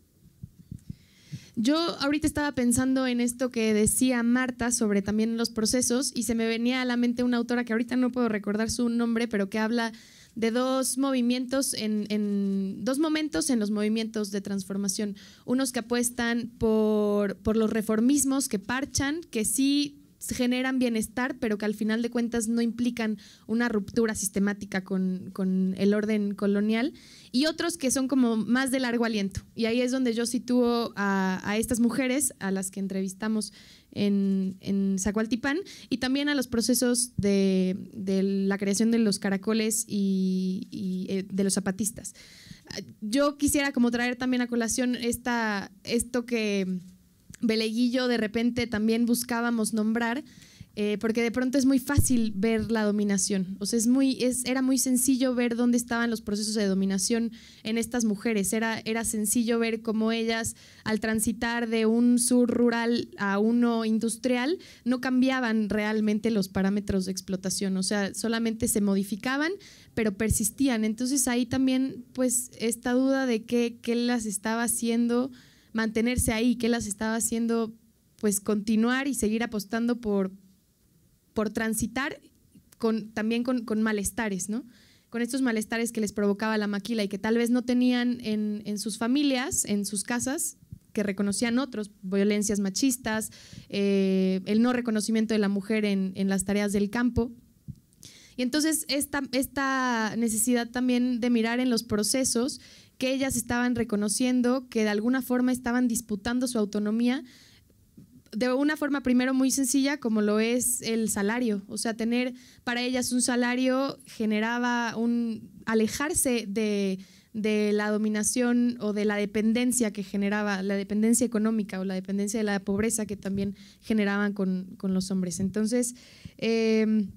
Yo ahorita estaba pensando en esto que decía Marta sobre también los procesos y se me venía a la mente una autora que ahorita no puedo recordar su nombre, pero que habla de dos movimientos, en, en, dos momentos en los movimientos de transformación. Unos que apuestan por, por los reformismos que parchan, que sí generan bienestar, pero que al final de cuentas no implican una ruptura sistemática con, el orden colonial, y otros que son como más de largo aliento. Y ahí es donde yo sitúo a, estas mujeres, a las que entrevistamos en, en Zacualtipán, y también a los procesos de, la creación de los caracoles y, eh, de los zapatistas. Yo quisiera como traer también a colación esto que Beleguillo de repente también buscábamos nombrar, eh, porque de pronto es muy fácil ver la dominación. O sea, es muy, es, era muy sencillo ver dónde estaban los procesos de dominación en estas mujeres. Era, era sencillo ver cómo ellas, al transitar de un sur rural a uno industrial, no cambiaban realmente los parámetros de explotación. O sea, solamente se modificaban, pero persistían. Entonces ahí también, pues, esta duda de qué, qué las estaba haciendo mantenerse ahí, que las estaba haciendo pues continuar y seguir apostando por, por transitar con, también con, malestares, ¿no? Con estos malestares que les provocaba la maquila y que tal vez no tenían en, en sus familias, en sus casas, que reconocían otros, violencias machistas, eh, el no reconocimiento de la mujer en, en, las tareas del campo. Y entonces esta, esta necesidad también de mirar en los procesos que ellas estaban reconociendo que de alguna forma estaban disputando su autonomía de una forma primero muy sencilla como lo es el salario. O sea, tener para ellas un salario generaba un alejarse de, la dominación o de la dependencia que generaba, la dependencia económica o la dependencia de la pobreza que también generaban con, los hombres. Entonces, em,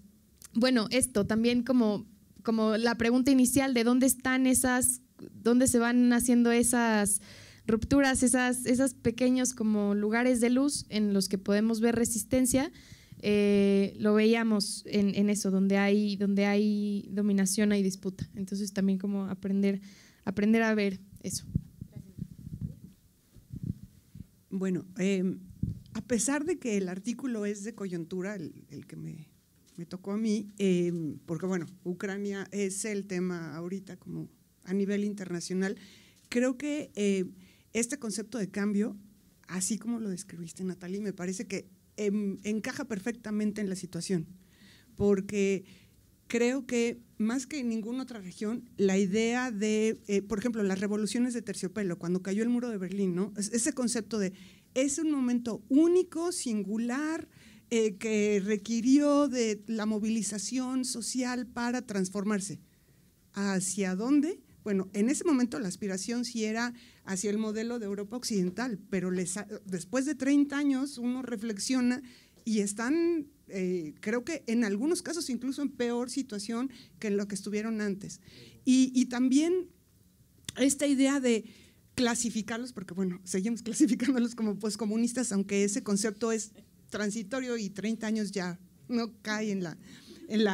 bueno, esto también como, como la pregunta inicial de dónde están esas dónde se van haciendo esas rupturas, esas, esos pequeños como lugares de luz en los que podemos ver resistencia, eh, lo veíamos en, eso, donde hay, donde hay dominación, hay disputa. Entonces también como aprender, aprender a ver eso. Bueno, em, a pesar de que el artículo es de coyuntura, el, que me, tocó a mí, em, porque bueno, Ucrania es el tema ahorita como a nivel internacional. Creo que eh, este concepto de cambio, así como lo describiste, Natalie, me parece que em, encaja perfectamente en la situación, porque creo que más que en ninguna otra región, la idea de, eh, por ejemplo, las revoluciones de terciopelo, cuando cayó el muro de Berlín, ¿no? ese concepto de es un momento único, singular, eh, que requirió de la movilización social para transformarse. ¿Hacia dónde? Bueno, en ese momento la aspiración sí era hacia el modelo de Europa Occidental, pero después de 30 años uno reflexiona y están, eh, creo que en algunos casos incluso en peor situación que en lo que estuvieron antes. Y, también esta idea de clasificarlos, porque bueno, seguimos [laughs] clasificándolos como comunistas aunque ese concepto es transitorio y 30 años ya no cae en la, en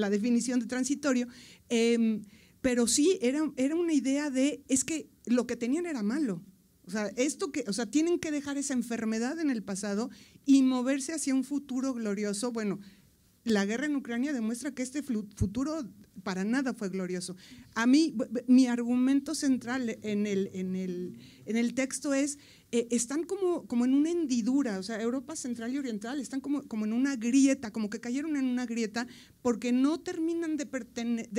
la, definición de transitorio. Em, pero sí era, era una idea de, es que lo que tenían era malo. O sea, esto que, o sea, tienen que dejar esa enfermedad en el pasado y moverse hacia un futuro glorioso. Bueno, la guerra en Ucrania demuestra que este futuro para nada fue glorioso. A mí, mi argumento central en el, en el, en el texto es eh, están como, como en una hendidura, o sea, Europa Central y Oriental están como, como en una grieta, como que cayeron en una grieta porque no terminan de,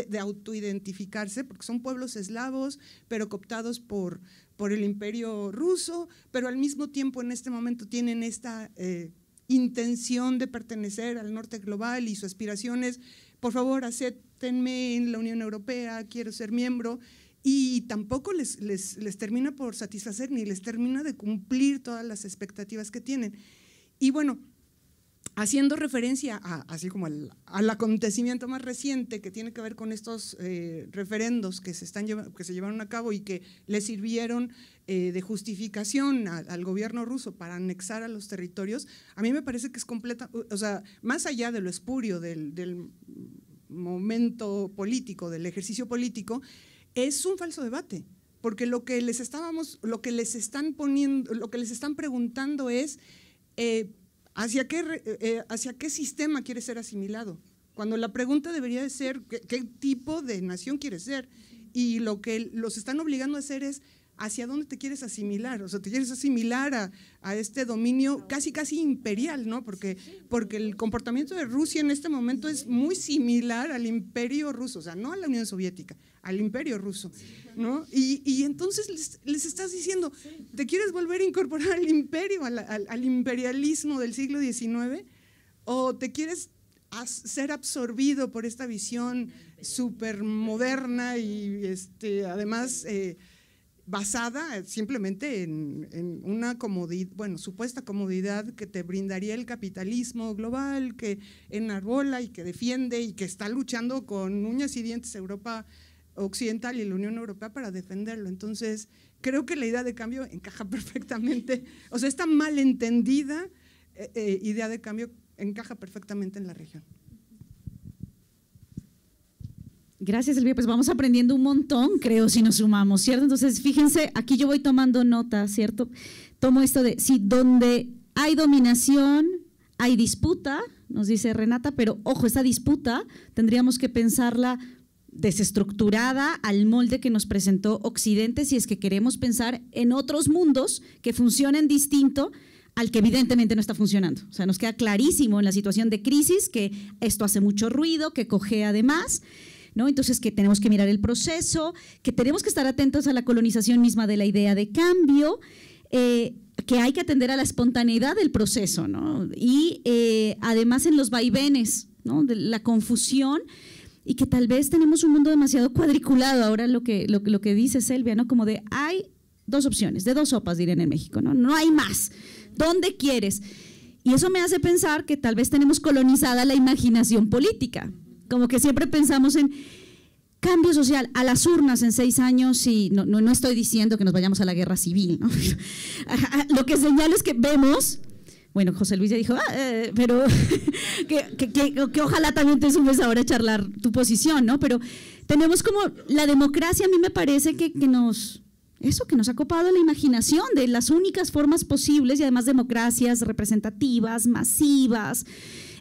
de autoidentificarse, porque son pueblos eslavos, pero cooptados por, por el imperio ruso, pero al mismo tiempo en este momento tienen esta... Eh, intención de pertenecer al norte global y sus aspiraciones, por favor, acéptenme en la Unión Europea, quiero ser miembro y tampoco les, les, termina por satisfacer ni les termina de cumplir todas las expectativas que tienen. Y bueno, haciendo referencia así como al, acontecimiento más reciente que tiene que ver con estos eh, referendos que se, están, que se llevaron a cabo y que le sirvieron eh, de justificación al gobierno ruso para anexar a los territorios, a mí me parece que es completa, o sea, más allá de lo espurio del momento político, del ejercicio político, es un falso debate, porque lo que les estábamos, lo que les están poniendo, lo que les están preguntando es eh, hacia qué eh, eh, hacia qué sistema quiere ser asimilado. Cuando la pregunta debería de ser qué tipo de nación quiere ser y lo que los están obligando a hacer es hacia dónde te quieres asimilar, o sea, te quieres asimilar a, este dominio casi, casi imperial, ¿no? Porque, porque el comportamiento de Rusia en este momento es muy similar al imperio ruso, o sea, no a la Unión Soviética, al imperio ruso, ¿no? Y, entonces les, estás diciendo, ¿te quieres volver a incorporar al imperio, al, imperialismo del siglo XIX? ¿O te quieres ser absorbido por esta visión súper moderna y este, además... Eh, basada eh, simplemente en, una bueno, supuesta comodidad que te brindaría el capitalismo global, que enarbola y que defiende y que está luchando con uñas y dientes Europa Occidental y la Unión Europea para defenderlo. Entonces, creo que la idea de cambio encaja [laughs] perfectamente, o sea, esta malentendida eh, eh, idea de cambio encaja perfectamente en la región. Gracias, Elvira. Pues vamos aprendiendo un montón, creo, si nos sumamos, ¿cierto? Entonces, fíjense, aquí yo voy tomando nota, ¿cierto? Tomo esto de, si donde hay dominación, hay disputa, nos dice Renata, pero ojo, esa disputa tendríamos que pensarla desestructurada al molde que nos presentó Occidente si es que queremos pensar en otros mundos que funcionen distinto al que evidentemente no está funcionando. O sea, nos queda clarísimo en la situación de crisis que esto hace mucho ruido, que coge además. Entonces que tenemos que mirar el proceso, que tenemos que estar atentos a la colonización misma de la idea de cambio, eh, que hay que atender a la espontaneidad del proceso, Y eh, además en los vaivenes, la confusión y que tal vez tenemos un mundo demasiado cuadriculado. Ahora lo que, dice Selvia, Como de hay dos opciones, de dos sopas dirían en México, ¿no? No hay más. ¿Dónde quieres? Y eso me hace pensar que tal vez tenemos colonizada la imaginación política, como que siempre pensamos en cambio social a las urnas en seis años y no, estoy diciendo que nos vayamos a la guerra civil. [laughs] Lo que señalo es que vemos, bueno, José Luis ya dijo, ah, eh, pero [laughs] que, ojalá también te sumes ahora a charlar tu posición, ¿no? Pero tenemos como la democracia, a mí me parece que, nos... Eso que nos ha copado la imaginación de las únicas formas posibles y además democracias representativas, masivas,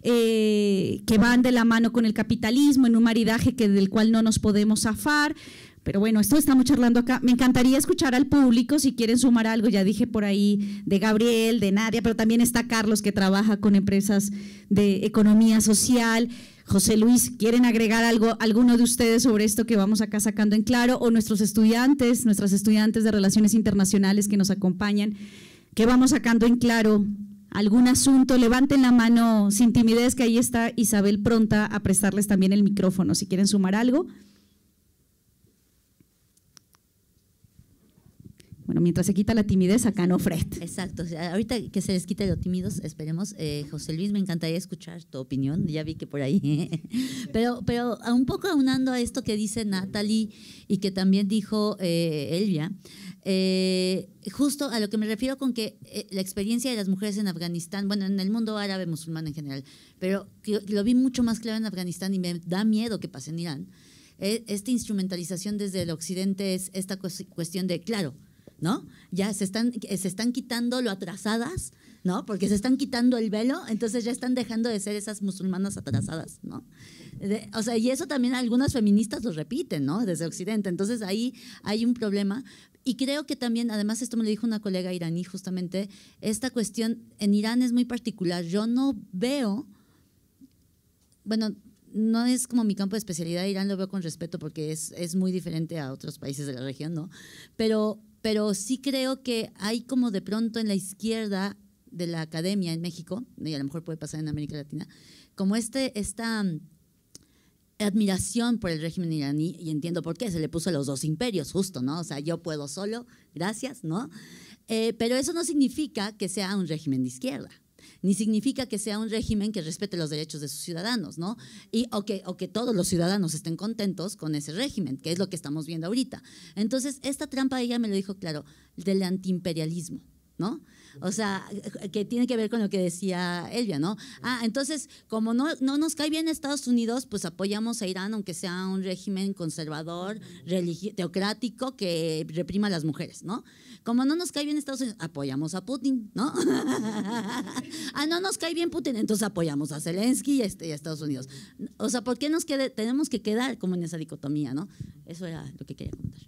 eh, que van de la mano con el capitalismo, en un maridaje que, del cual no nos podemos zafar. Pero bueno, esto estamos charlando acá. Me encantaría escuchar al público si quieren sumar algo. Ya dije por ahí de Gabriel, de Nadia, pero también está Carlos que trabaja con empresas de economía social. José Luis, ¿quieren agregar algo, alguno de ustedes sobre esto que vamos acá sacando en claro? O nuestros estudiantes, nuestras estudiantes de Relaciones Internacionales que nos acompañan, ¿qué vamos sacando en claro algún asunto, levanten la mano sin timidez, que ahí está Isabel pronta a prestarles también el micrófono si quieren sumar algo. Bueno, mientras se quita la timidez, acá no Fred. Exacto. Ahorita que se les quite los tímidos, esperemos. Eh, José Luis, me encantaría escuchar tu opinión. Ya vi que por ahí. [laughs] pero, pero un poco aunando a esto que dice Natalie y que también dijo eh, Elvia, eh, justo a lo que me refiero con que la experiencia de las mujeres en Afganistán, bueno, en el mundo árabe musulmán en general, pero lo vi mucho más claro en Afganistán y me da miedo que pase en Irán. esta instrumentalización desde el occidente es esta cuestión de, claro, ¿no? Ya se están, eh, se están quitando lo atrasadas, ¿no? Porque se están quitando el velo, entonces ya están dejando de ser esas musulmanas atrasadas, ¿no? o sea, y eso también algunas feministas lo repiten, ¿no? Desde Occidente. Entonces ahí hay un problema. Y creo que también, además, esto me lo dijo una colega iraní justamente, esta cuestión en Irán es muy particular. Yo no veo, bueno, no es como mi campo de especialidad, Irán lo veo con respeto porque es, es muy diferente a otros países de la región, ¿no? Pero pero sí creo que hay como de pronto en la izquierda de la academia en México, y a lo mejor puede pasar en América Latina, como este, esta mm, admiración por el régimen iraní, y entiendo por qué, se le puso a los dos imperios, justo, ¿no? O sea, yo puedo solo, gracias, ¿no? Eh, pero eso no significa que sea un régimen de izquierda ni significa que sea un régimen que respete los derechos de sus ciudadanos, ¿no? Y o que, o que todos los ciudadanos estén contentos con ese régimen, que es lo que estamos viendo ahorita. Entonces, esta trampa ella me lo dijo claro, del antiimperialismo, ¿no? O sea, que tiene que ver con lo que decía Elvia, ¿no? Ah, entonces, como no, nos cae bien Estados Unidos, pues apoyamos a Irán, aunque sea un régimen conservador, teocrático, que reprima a las mujeres, ¿no? Como no nos cae bien Estados Unidos, apoyamos a Putin, ¿no? [laughs] ah, no nos cae bien Putin, entonces apoyamos a Zelensky este, y a Estados Unidos. O sea, ¿por qué nos quede, tenemos que quedar como en esa dicotomía, ¿no? Eso era lo que quería comentar.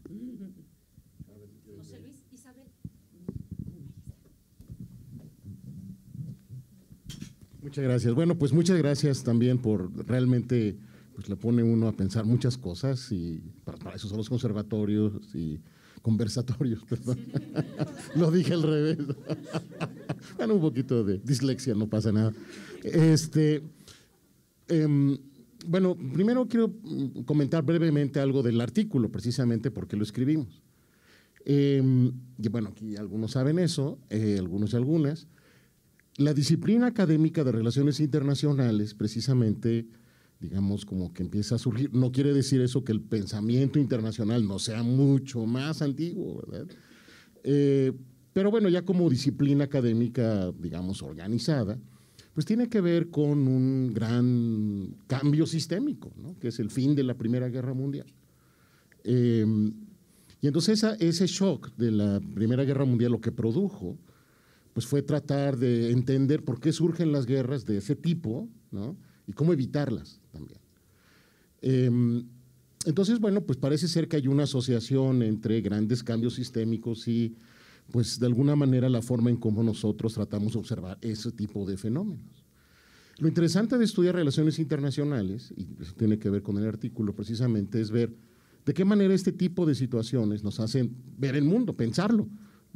Muchas gracias. Bueno, pues muchas gracias también por realmente, pues le pone uno a pensar muchas cosas y para, eso son los conservatorios y conversatorios, [laughs] perdón. Lo dije al revés. [laughs] bueno, un poquito de dislexia, no pasa nada. Este, em, bueno, primero quiero comentar brevemente algo del artículo, precisamente por qué lo escribimos. Em, y bueno, aquí algunos saben eso, eh, algunos y algunas la disciplina académica de relaciones internacionales, precisamente, digamos, como que empieza a surgir, no quiere decir eso que el pensamiento internacional no sea mucho más antiguo, ¿verdad? Eh, pero bueno, ya como disciplina académica, digamos, organizada, pues tiene que ver con un gran cambio sistémico, ¿no? que es el fin de la Primera Guerra Mundial. Eh, y entonces ese shock de la Primera Guerra Mundial lo que produjo pues fue tratar de entender por qué surgen las guerras de ese tipo y cómo evitarlas también. Em, entonces, bueno, pues parece ser que hay una asociación entre grandes cambios sistémicos y, pues de alguna manera, la forma en cómo nosotros tratamos de observar ese tipo de fenómenos. Lo interesante de estudiar relaciones internacionales, y eso tiene que ver con el artículo precisamente, es ver de qué manera este tipo de situaciones nos hacen ver el mundo, pensarlo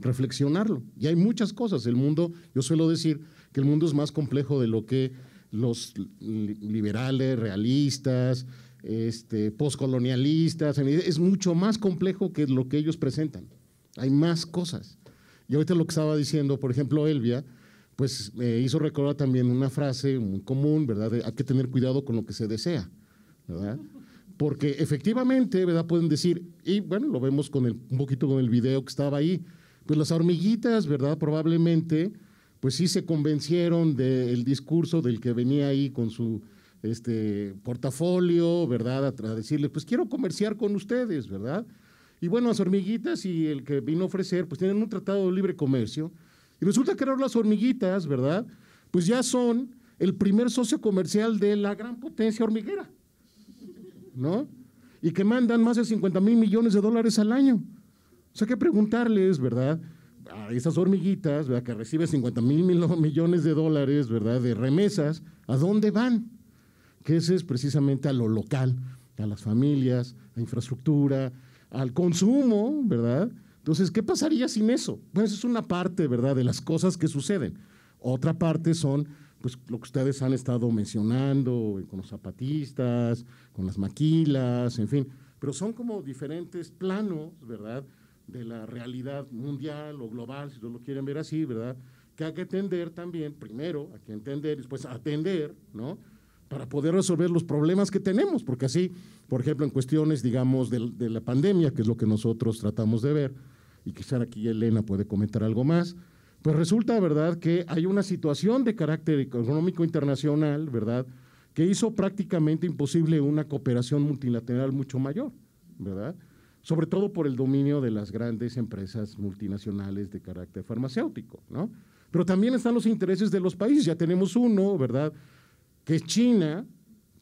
reflexionarlo. Y hay muchas cosas. El mundo, yo suelo decir que el mundo es más complejo de lo que los liberales, realistas, este, poscolonialistas, es mucho más complejo que lo que ellos presentan. Hay más cosas. Y ahorita lo que estaba diciendo, por ejemplo, Elvia, pues me eh, hizo recordar también una frase muy común, ¿verdad? hay que tener cuidado con lo que se desea, ¿verdad? Porque efectivamente, ¿verdad? Pueden decir, y bueno, lo vemos con el, un poquito con el video que estaba ahí, pues las hormiguitas, ¿verdad? Probablemente, pues sí se convencieron del discurso del que venía ahí con su este portafolio, ¿verdad? A, a decirle, pues quiero comerciar con ustedes, ¿verdad? Y bueno, las hormiguitas y el que vino a ofrecer, pues tienen un tratado de libre comercio. Y resulta que ahora las hormiguitas, ¿verdad? Pues ya son el primer socio comercial de la gran potencia hormiguera, ¿no? Y que mandan más de 50 mil millones de dólares al año. O sea, que preguntarles, ¿verdad? A esas hormiguitas, ¿verdad? Que recibe 50 mil, [laughs] millones de dólares, ¿verdad? De remesas, ¿a dónde van? Que ese es precisamente a lo local, a las familias, a infraestructura, al consumo, ¿verdad? Entonces, ¿qué pasaría sin eso? Pues es una parte, ¿verdad?, de las cosas que suceden. Otra parte son, pues, lo que ustedes han estado mencionando eh, con los zapatistas, con las maquilas, en fin. Pero son como diferentes planos, ¿verdad?, de la realidad mundial o global, si no lo quieren ver así, ¿verdad? Que hay que atender también, primero hay que entender, después atender, ¿no? Para poder resolver los problemas que tenemos, porque así, por ejemplo, en cuestiones, digamos, de, de la pandemia, que es lo que nosotros tratamos de ver, y quizá aquí Elena puede comentar algo más, pues resulta, ¿verdad?, que hay una situación de carácter económico internacional, ¿verdad?, que hizo prácticamente imposible una cooperación multilateral mucho mayor, ¿verdad? sobre todo por el dominio de las grandes empresas multinacionales de carácter farmacéutico, ¿no? Pero también están los intereses de los países. Ya tenemos uno, ¿verdad? Que China,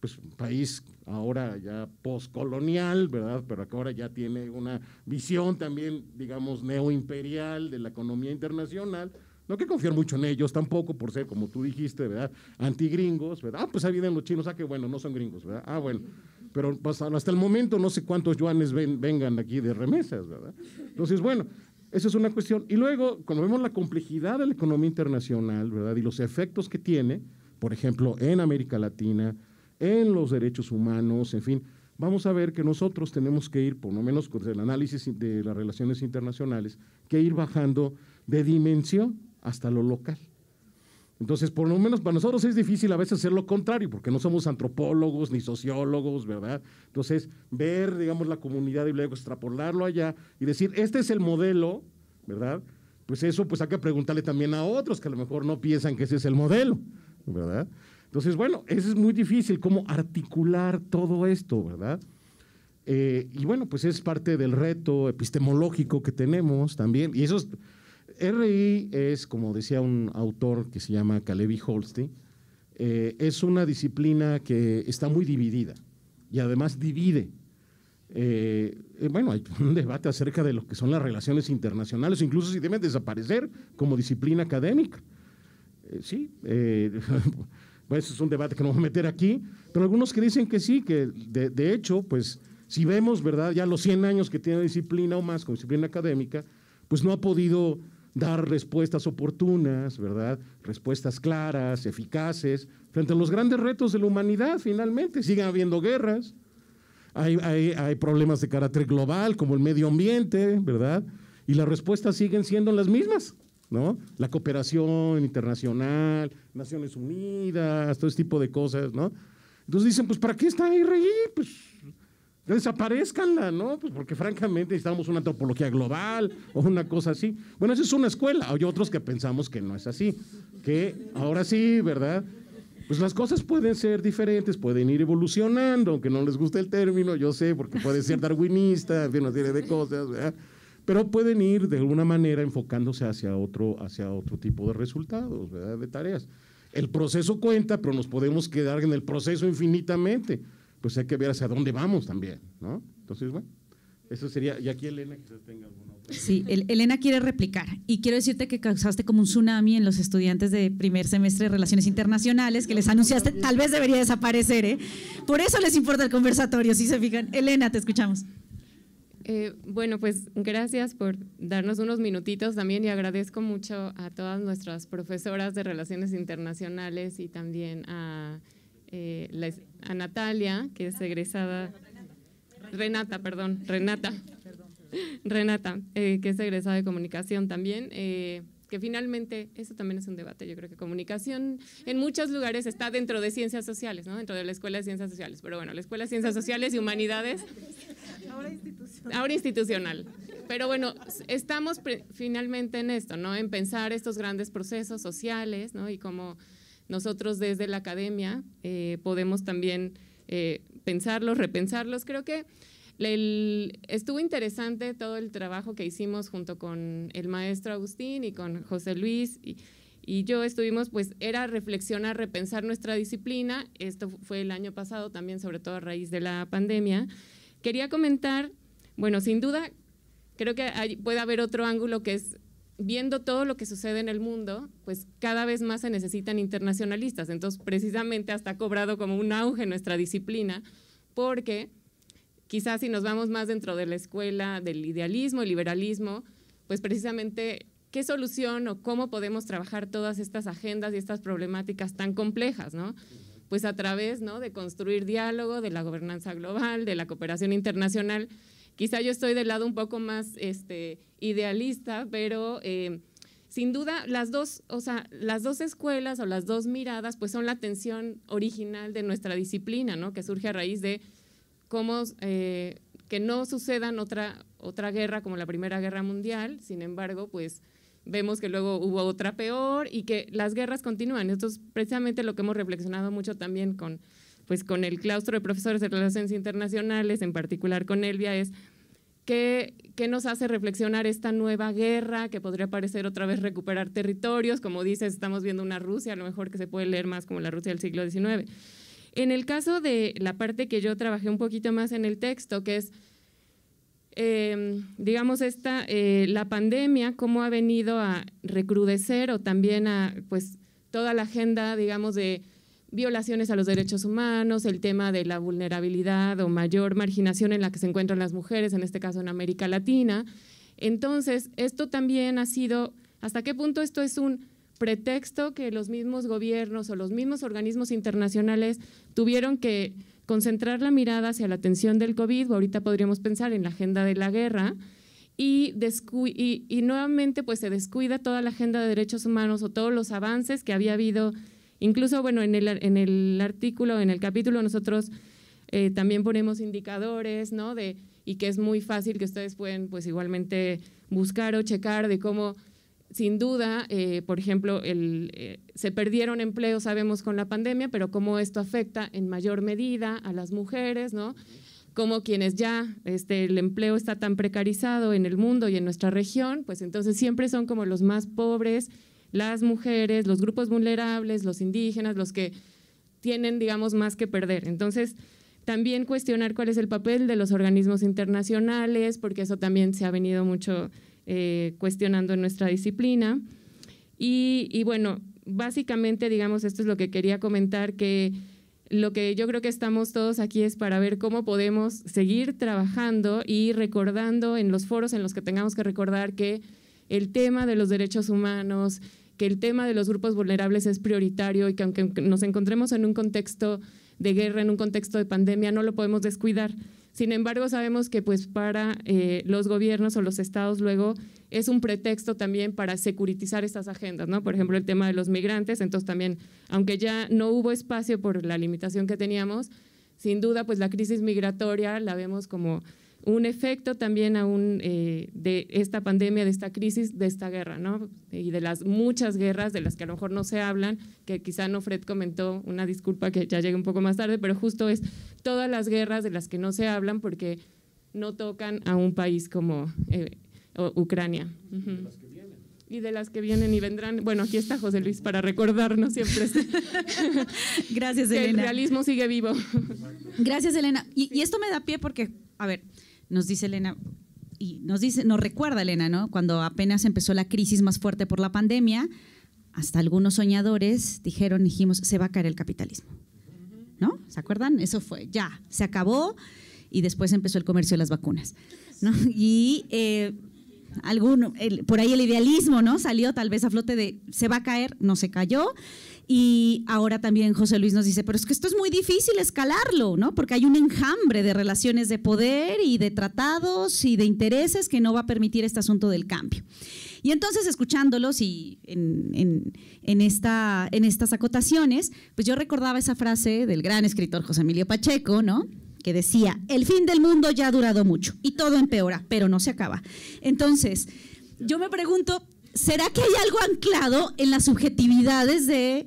pues un país ahora ya postcolonial, ¿verdad? Pero que ahora ya tiene una visión también, digamos, neoimperial de la economía internacional. No que confiar mucho en ellos tampoco, por ser, como tú dijiste, ¿verdad? Antigringos, ¿verdad? Ah, pues ahí los chinos, ah, que bueno, no son gringos, ¿verdad? Ah, bueno pero hasta el momento no sé cuántos yuanes vengan aquí de remesas, ¿verdad? Entonces, bueno, esa es una cuestión. Y luego, cuando vemos la complejidad de la economía internacional, ¿verdad? Y los efectos que tiene, por ejemplo, en América Latina, en los derechos humanos, en fin, vamos a ver que nosotros tenemos que ir, por lo menos con el análisis de las relaciones internacionales, que ir bajando de dimensión hasta lo local. Entonces, por lo menos para nosotros es difícil a veces hacer lo contrario, porque no somos antropólogos ni sociólogos, ¿verdad? Entonces, ver, digamos, la comunidad y luego extrapolarlo allá y decir, este es el modelo, ¿verdad? Pues eso, pues hay que preguntarle también a otros que a lo mejor no piensan que ese es el modelo, ¿verdad? Entonces, bueno, eso es muy difícil, cómo articular todo esto, ¿verdad? Eh, y bueno, pues es parte del reto epistemológico que tenemos también, y eso es RI es, como decía un autor que se llama Kalevi Holstein, eh, es una disciplina que está muy dividida y además divide. Eh, eh, bueno, hay [laughs] un debate acerca de lo que son las relaciones internacionales, incluso si deben desaparecer como disciplina académica. Eh, sí, pues [laughs] es un debate que no voy a meter aquí, pero algunos que dicen que sí, que de, hecho, pues si vemos, ¿verdad? Ya los 100 años que tiene disciplina o más como disciplina académica, pues no ha podido dar respuestas oportunas, ¿verdad? Respuestas claras, eficaces, frente a los grandes retos de la humanidad, finalmente. Siguen habiendo guerras, hay, problemas de carácter global, como el medio ambiente, ¿verdad? Y las respuestas siguen siendo las mismas, ¿no? La cooperación internacional, Naciones Unidas, todo ese tipo de cosas, ¿no? Entonces dicen, pues, ¿para qué está ahí reír? Pues Desaparezcanla, ¿no? Pues porque francamente necesitamos una antropología global o una cosa así. Bueno, eso es una escuela. Hay otros que pensamos que no es así. Que ahora sí, ¿verdad? Pues las cosas pueden ser diferentes, pueden ir evolucionando, aunque no les guste el término, yo sé, porque puede ser [laughs] darwinista, una serie de cosas, ¿verdad? Pero pueden ir de alguna manera enfocándose hacia otro, hacia otro tipo de resultados, ¿verdad? De tareas. El proceso cuenta, pero nos podemos quedar en el proceso infinitamente pues hay que ver hacia dónde vamos también, ¿no? Entonces, bueno. Eso sería, y aquí Elena quizás tenga alguna otra. Sí, Elena quiere replicar. Y quiero decirte que causaste como un tsunami en los estudiantes de primer semestre de Relaciones Internacionales, que les anunciaste, tal vez debería desaparecer, ¿eh? Por eso les importa el conversatorio, si se fijan. Elena, te escuchamos. Eh, bueno, pues gracias por darnos unos minutitos también y agradezco mucho a todas nuestras profesoras de Relaciones Internacionales y también a eh, la a Natalia, que es egresada, Renata, perdón, Renata, Renata, eh, que es egresada de comunicación también, eh, que finalmente eso también es un debate. Yo creo que comunicación en muchos lugares está dentro de ciencias sociales, ¿no? dentro de la Escuela de Ciencias Sociales. Pero bueno, la Escuela de Ciencias Sociales y Humanidades. Ahora institucional. Ahora institucional. Pero bueno, estamos finalmente en esto, ¿no? En pensar estos grandes procesos sociales, ¿no? Y cómo nosotros desde la academia eh, podemos también eh, pensarlos, repensarlos. Creo que estuvo interesante todo el trabajo que hicimos junto con el maestro Agustín y con José Luis y, yo estuvimos, pues era reflexionar, repensar nuestra disciplina. Esto fue el año pasado también, sobre todo a raíz de la pandemia. Quería comentar, bueno, sin duda, creo que puede haber otro ángulo que es viendo todo lo que sucede en el mundo, pues cada vez más se necesitan internacionalistas. Entonces, precisamente hasta ha cobrado como un auge nuestra disciplina, porque quizás si nos vamos más dentro de la escuela del idealismo, y liberalismo, pues precisamente qué solución o cómo podemos trabajar todas estas agendas y estas problemáticas tan complejas, Pues a través ¿no? de construir diálogo, de la gobernanza global, de la cooperación internacional. Quizá yo estoy del lado un poco más este, idealista, pero em, sin duda las dos, o sea, las dos escuelas o las dos miradas pues son la tensión original de nuestra disciplina, ¿no? Que surge a raíz de cómo eh, que no sucedan otra, otra guerra como la Primera Guerra Mundial, sin embargo, pues vemos que luego hubo otra peor y que las guerras continúan. Esto es precisamente lo que hemos reflexionado mucho también con pues con el claustro de profesores de relaciones internacionales, en particular con Elvia, es ¿Qué, nos hace reflexionar esta nueva guerra que podría parecer otra vez recuperar territorios? Como dices, estamos viendo una Rusia, a lo mejor que se puede leer más como la Rusia del siglo XIX. En el caso de la parte que yo trabajé un poquito más en el texto, que es, em, digamos, esta, eh, la pandemia, cómo ha venido a recrudecer o también a, pues, toda la agenda, digamos, de violaciones a los derechos humanos, el tema de la vulnerabilidad o mayor marginación en la que se encuentran las mujeres, en este caso en América Latina. Entonces, esto también ha sido, ¿hasta qué punto esto es un pretexto que los mismos gobiernos o los mismos organismos internacionales tuvieron que concentrar la mirada hacia la atención del COVID? Ahorita podríamos pensar en la agenda de la guerra. Y, nuevamente pues se descuida toda la agenda de derechos humanos o todos los avances que había habido Incluso, bueno, en el, en el artículo, en el capítulo, nosotros eh, también ponemos indicadores, ¿no? De, y que es muy fácil que ustedes pueden, pues, igualmente buscar o checar de cómo, sin duda, eh, por ejemplo, el, eh, se perdieron empleos, sabemos, con la pandemia, pero cómo esto afecta en mayor medida a las mujeres, ¿no? Como quienes ya este, el empleo está tan precarizado en el mundo y en nuestra región, pues entonces siempre son como los más pobres las mujeres, los grupos vulnerables, los indígenas, los que tienen, digamos, más que perder. Entonces, también cuestionar cuál es el papel de los organismos internacionales, porque eso también se ha venido mucho eh, cuestionando en nuestra disciplina. y, bueno, básicamente, digamos, esto es lo que quería comentar, que lo que yo creo que estamos todos aquí es para ver cómo podemos seguir trabajando y recordando en los foros en los que tengamos que recordar que el tema de los derechos humanos, que el tema de los grupos vulnerables es prioritario y que aunque nos encontremos en un contexto de guerra, en un contexto de pandemia, no lo podemos descuidar. Sin embargo, sabemos que pues para eh, los gobiernos o los estados luego es un pretexto también para securitizar estas agendas, ¿no? Por ejemplo, el tema de los migrantes, entonces también, aunque ya no hubo espacio por la limitación que teníamos, sin duda pues la crisis migratoria la vemos como un efecto también aún eh, de esta pandemia, de esta crisis, de esta guerra, ¿no? Y de las muchas guerras de las que a lo mejor no se hablan, que quizá no Fred comentó, una disculpa que ya llegue un poco más tarde, pero justo es todas las guerras de las que no se hablan porque no tocan a un país como eh, Ucrania. Y de las que vienen y vendrán. Bueno, aquí está José Luis para recordarnos siempre. [laughs] Gracias, Elena. Que el realismo sigue vivo. Gracias, Elena. Y, y esto me da pie porque, a ver, nos dice Elena, y nos dice, nos recuerda Elena, ¿no? Cuando apenas empezó la crisis más fuerte por la pandemia, hasta algunos soñadores dijeron, dijimos, se va a caer el capitalismo. ¿No? ¿Se acuerdan? Eso fue, ya, se acabó y después empezó el comercio de las vacunas. [laughs] Y eh, por ahí el idealismo, ¿no? Salió tal vez a flote de se va a caer, no se cayó. Y ahora también José Luis nos dice, pero es que esto es muy difícil escalarlo, ¿no? Porque hay un enjambre de relaciones de poder y de tratados y de intereses que no va a permitir este asunto del cambio. Y entonces, escuchándolos y en, en estas acotaciones, pues yo recordaba esa frase del gran escritor José Emilio Pacheco, ¿no? que decía, el fin del mundo ya ha durado mucho y todo empeora, pero no se acaba. Entonces, yo me pregunto, ¿será que hay algo anclado en las subjetividades de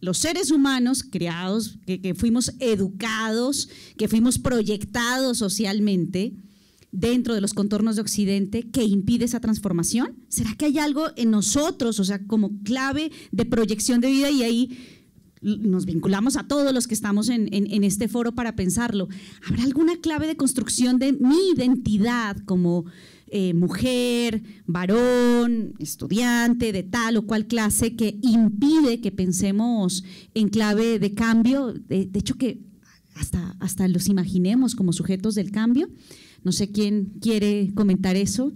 los seres humanos creados, que, que fuimos educados, que fuimos proyectados socialmente? dentro de los contornos de Occidente que impide esa transformación? ¿Será que hay algo en nosotros, o sea, como clave de proyección de vida y ahí nos vinculamos a todos los que estamos en, este foro para pensarlo, ¿habrá alguna clave de construcción de mi identidad como eh, mujer, varón, estudiante de tal o cual clase que impide que pensemos en clave de cambio? De, hecho, que hasta, hasta los imaginemos como sujetos del cambio. No sé quién quiere comentar eso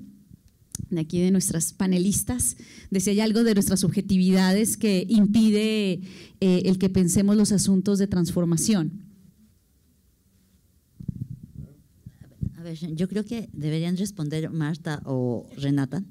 de aquí de nuestras panelistas, de si hay algo de nuestras subjetividades que impide eh, el que pensemos los asuntos de transformación. A ver, yo creo que deberían responder Marta o Renata,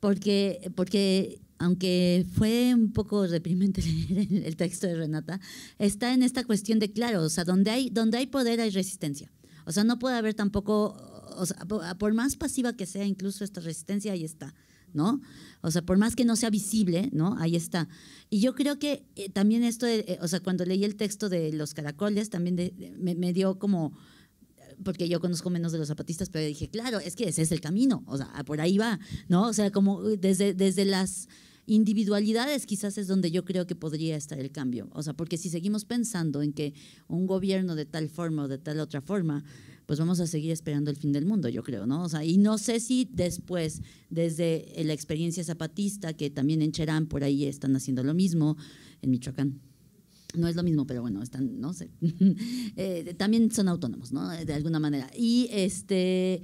porque, porque aunque fue un poco reprimente [laughs] leer el texto de Renata, está en esta cuestión de claro, o sea, donde hay, donde hay poder hay resistencia. O sea, no puede haber tampoco o sea, por más pasiva que sea incluso esta resistencia, ahí está, ¿no? O sea, por más que no sea visible, ¿no? Ahí está. Y yo creo que eh, también esto, eh, o sea, cuando leí el texto de Los Caracoles, también me, me dio como porque yo conozco menos de los zapatistas, pero dije, claro, es que ese es el camino, o sea, por ahí va, ¿no? O sea, como desde, desde las individualidades quizás es donde yo creo que podría estar el cambio, o sea, porque si seguimos pensando en que un gobierno de tal forma o de tal otra forma pues vamos a seguir esperando el fin del mundo, yo creo, ¿no? O sea, y no sé si después, desde la experiencia zapatista, que también en Cherán por ahí están haciendo lo mismo, en Michoacán no es lo mismo, pero bueno, están, no sé, [laughs] eh, también son autónomos, ¿no? De alguna manera. Y este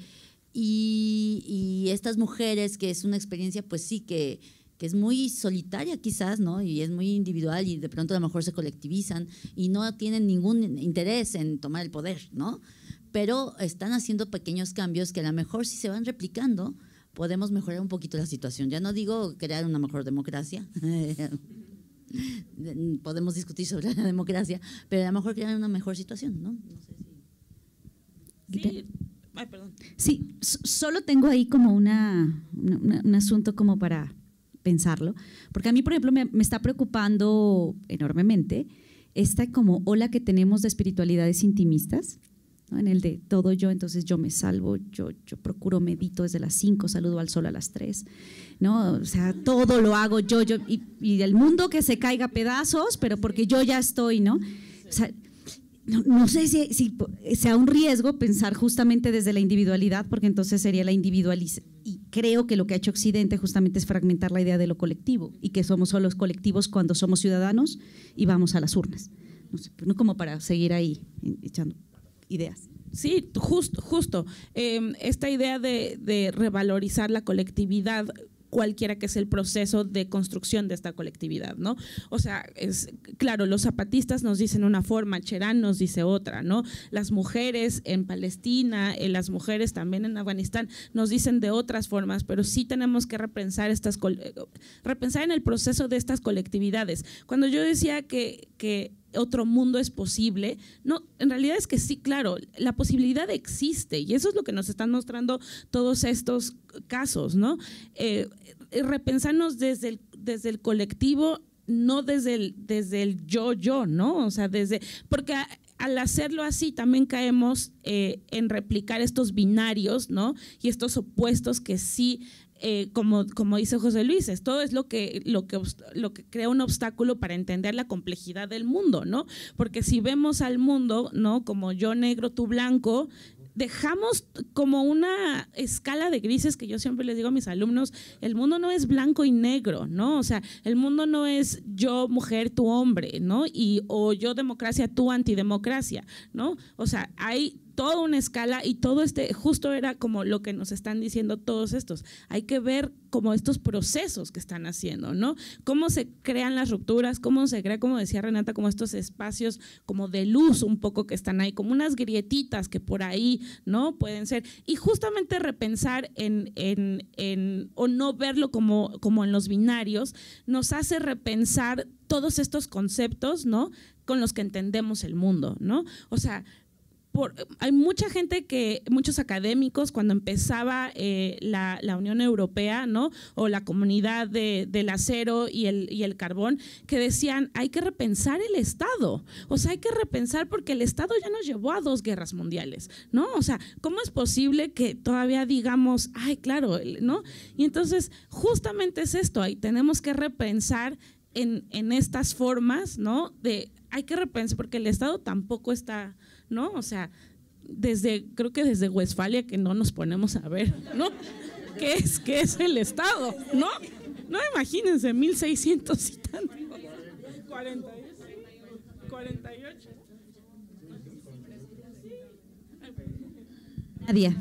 y, y, estas mujeres, que es una experiencia, pues sí, que, que es muy solitaria quizás, ¿no? Y es muy individual y de pronto a lo mejor se colectivizan y no tienen ningún interés en tomar el poder, ¿no? pero están haciendo pequeños cambios que a lo mejor si se van replicando, podemos mejorar un poquito la situación. Ya no digo crear una mejor democracia, [laughs] podemos discutir sobre la democracia, pero a lo mejor crear una mejor situación, ¿no? Sí. solo tengo ahí como un asunto como para pensarlo, porque a mí, por ejemplo, me, me está preocupando enormemente esta como ola que tenemos de espiritualidades intimistas, en el de todo yo, entonces yo me salvo, yo, yo procuro, medito desde las 5, saludo al sol a las 3, ¿no? o sea, todo lo hago yo, yo, y, el mundo que se caiga pedazos, pero porque yo ya estoy, ¿no? no, sé si, si, sea un riesgo pensar justamente desde la individualidad, porque entonces sería la individualización. Y creo que lo que ha hecho Occidente justamente es fragmentar la idea de lo colectivo y que somos solo los colectivos cuando somos ciudadanos y vamos a las urnas. No como para seguir ahí echando ideas. Sí, justo, justo. Em, esta idea de, revalorizar la colectividad cualquiera que es el proceso de construcción de esta colectividad, ¿no? O sea, es claro, los zapatistas nos dicen una forma, Cherán nos dice otra, ¿no? Las mujeres en Palestina, eh, las mujeres también en Afganistán nos dicen de otras formas, pero sí tenemos que repensar estas eh, repensar en el proceso de estas colectividades. Cuando yo decía que, que otro mundo es posible. No, en realidad es que sí, claro, la posibilidad existe y eso es lo que nos están mostrando todos estos casos, ¿no? Eh, eh, repensarnos desde el, desde el colectivo, no desde el, desde el yo-yo, ¿no? O sea, desde, porque al hacerlo así también caemos eh, en replicar estos binarios, ¿no? Y estos opuestos que sí eh, como, como dice José Luis, esto es lo que, lo, que, lo que crea un obstáculo para entender la complejidad del mundo, ¿no? Porque si vemos al mundo, ¿no? Como yo negro, tú blanco, dejamos como una escala de grises que yo siempre les digo a mis alumnos, el mundo no es blanco y negro, ¿no? O sea, el mundo no es yo mujer, tu hombre, ¿no? Y o yo democracia, tú antidemocracia, ¿no? O sea, hay toda una escala y todo este, justo era como lo que nos están diciendo todos estos. Hay que ver como estos procesos que están haciendo, ¿no? Cómo se crean las rupturas, cómo se crea, como decía Renata, como estos espacios como de luz un poco que están ahí, como unas grietitas que por ahí, ¿no? Pueden ser. Y justamente repensar en, en, o no verlo como, como en los binarios, nos hace repensar todos estos conceptos, ¿no? Con los que entendemos el mundo, ¿no? O sea, hay mucha gente que, muchos académicos, cuando empezaba eh, la, Unión Europea, ¿no? O la comunidad de, del acero y el, y el carbón, que decían, hay que repensar el Estado. O sea, hay que repensar porque el Estado ya nos llevó a dos guerras mundiales, ¿no? O sea, ¿cómo es posible que todavía digamos, ay, claro, ¿no? Y entonces, justamente es esto, ahí tenemos que repensar en, en estas formas, ¿no? De, hay que repensar porque el Estado tampoco está ¿no? O sea, desde, creo que desde Westfalia que no nos ponemos a ver, ¿no? ¿Qué es, qué es el Estado? ¿No? No imagínense, 1600 y tanto. 48. Nadia.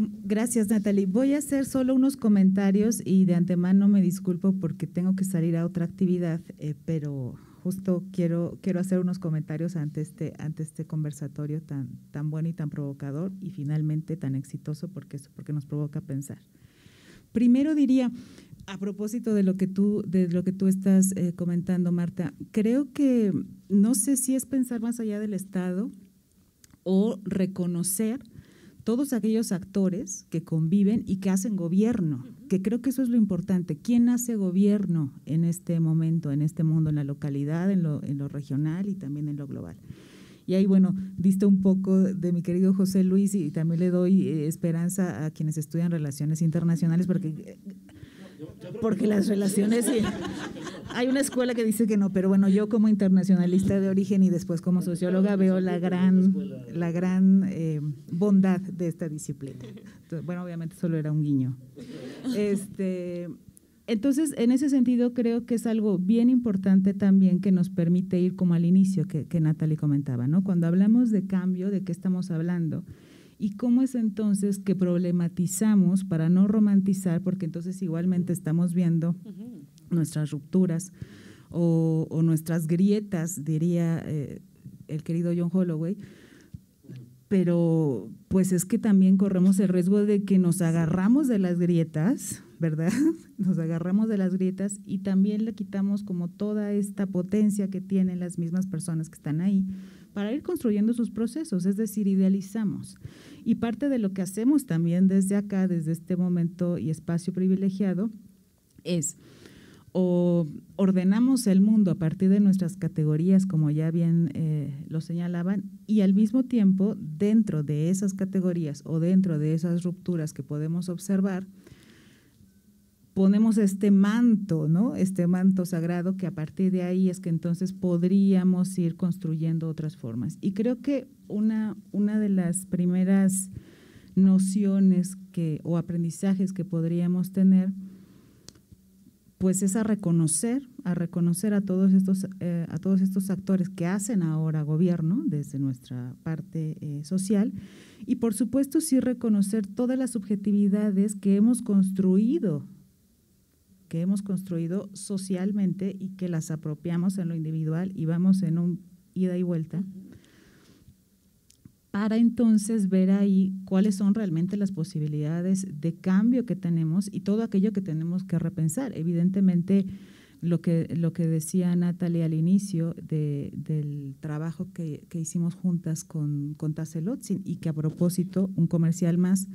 Gracias, Natalie. Voy a hacer solo unos comentarios y de antemano me disculpo porque tengo que salir a otra actividad, eh, pero justo quiero, quiero hacer unos comentarios ante este, este conversatorio tan, tan bueno y tan provocador y finalmente tan exitoso porque, porque nos provoca pensar. Primero diría, a propósito de lo que tú, de lo que tú estás eh, comentando, Marta, creo que no sé si es pensar más allá del Estado o reconocer todos aquellos actores que conviven y que hacen gobierno, que creo que eso es lo importante. ¿Quién hace gobierno en este momento, en este mundo, en la localidad, en lo, regional y también en lo global? Y ahí, bueno, viste un poco de mi querido José Luis y también le doy eh, esperanza a quienes estudian relaciones internacionales, porque eh, porque las relaciones... Hay una escuela que dice que no, pero bueno, yo como internacionalista de origen y después como socióloga veo la gran, la gran eh, bondad de esta disciplina. bueno, obviamente solo era un guiño. Este, entonces, en ese sentido, creo que es algo bien importante también que nos permite ir como al inicio que, que Natalie comentaba, ¿no? Cuando hablamos de cambio, ¿de qué estamos hablando? ¿Y cómo es entonces que problematizamos para no romantizar, porque entonces igualmente estamos viendo nuestras rupturas o, nuestras grietas, diría eh, el querido John Holloway? Pero pues es que también corremos el riesgo de que nos agarramos de las grietas, ¿verdad? [laughs] Nos agarramos de las grietas y también le quitamos como toda esta potencia que tienen las mismas personas que están ahí para ir construyendo sus procesos, es decir, idealizamos. Y parte de lo que hacemos también desde acá, desde este momento y espacio privilegiado, es ordenamos el mundo a partir de nuestras categorías, como ya bien eh, lo señalaban, y al mismo tiempo, dentro de esas categorías o dentro de esas rupturas que podemos observar, ponemos este manto, ¿no? Este manto sagrado que a partir de ahí es que entonces podríamos ir construyendo otras formas. Y creo que una, de las primeras nociones que, o aprendizajes que podríamos tener, pues es a reconocer, a reconocer a todos estos, eh, a todos estos actores que hacen ahora gobierno desde nuestra parte eh, social y por supuesto sí reconocer todas las subjetividades que hemos construido que hemos construido socialmente y que las apropiamos en lo individual y vamos en un ida y vuelta, para entonces ver ahí cuáles son realmente las posibilidades de cambio que tenemos y todo aquello que tenemos que repensar. Evidentemente, lo que, lo que decía Natalia al inicio de, del trabajo que, hicimos juntas con, con Tasselotzin y que a propósito, un comercial más,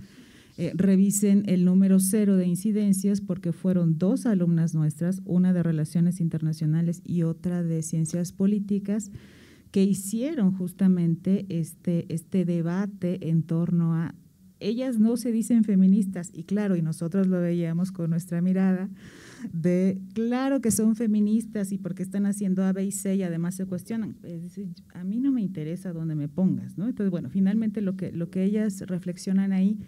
eh, revisen el número cero de incidencias porque fueron dos alumnas nuestras, una de Relaciones Internacionales y otra de Ciencias Políticas, que hicieron justamente este, este debate en torno a, ellas no se dicen feministas, y claro, y nosotros lo veíamos con nuestra mirada, de claro que son feministas y porque están haciendo A, B y C y además se cuestionan. a mí no me interesa dónde me pongas, ¿no? Entonces, bueno, finalmente lo que, lo que ellas reflexionan ahí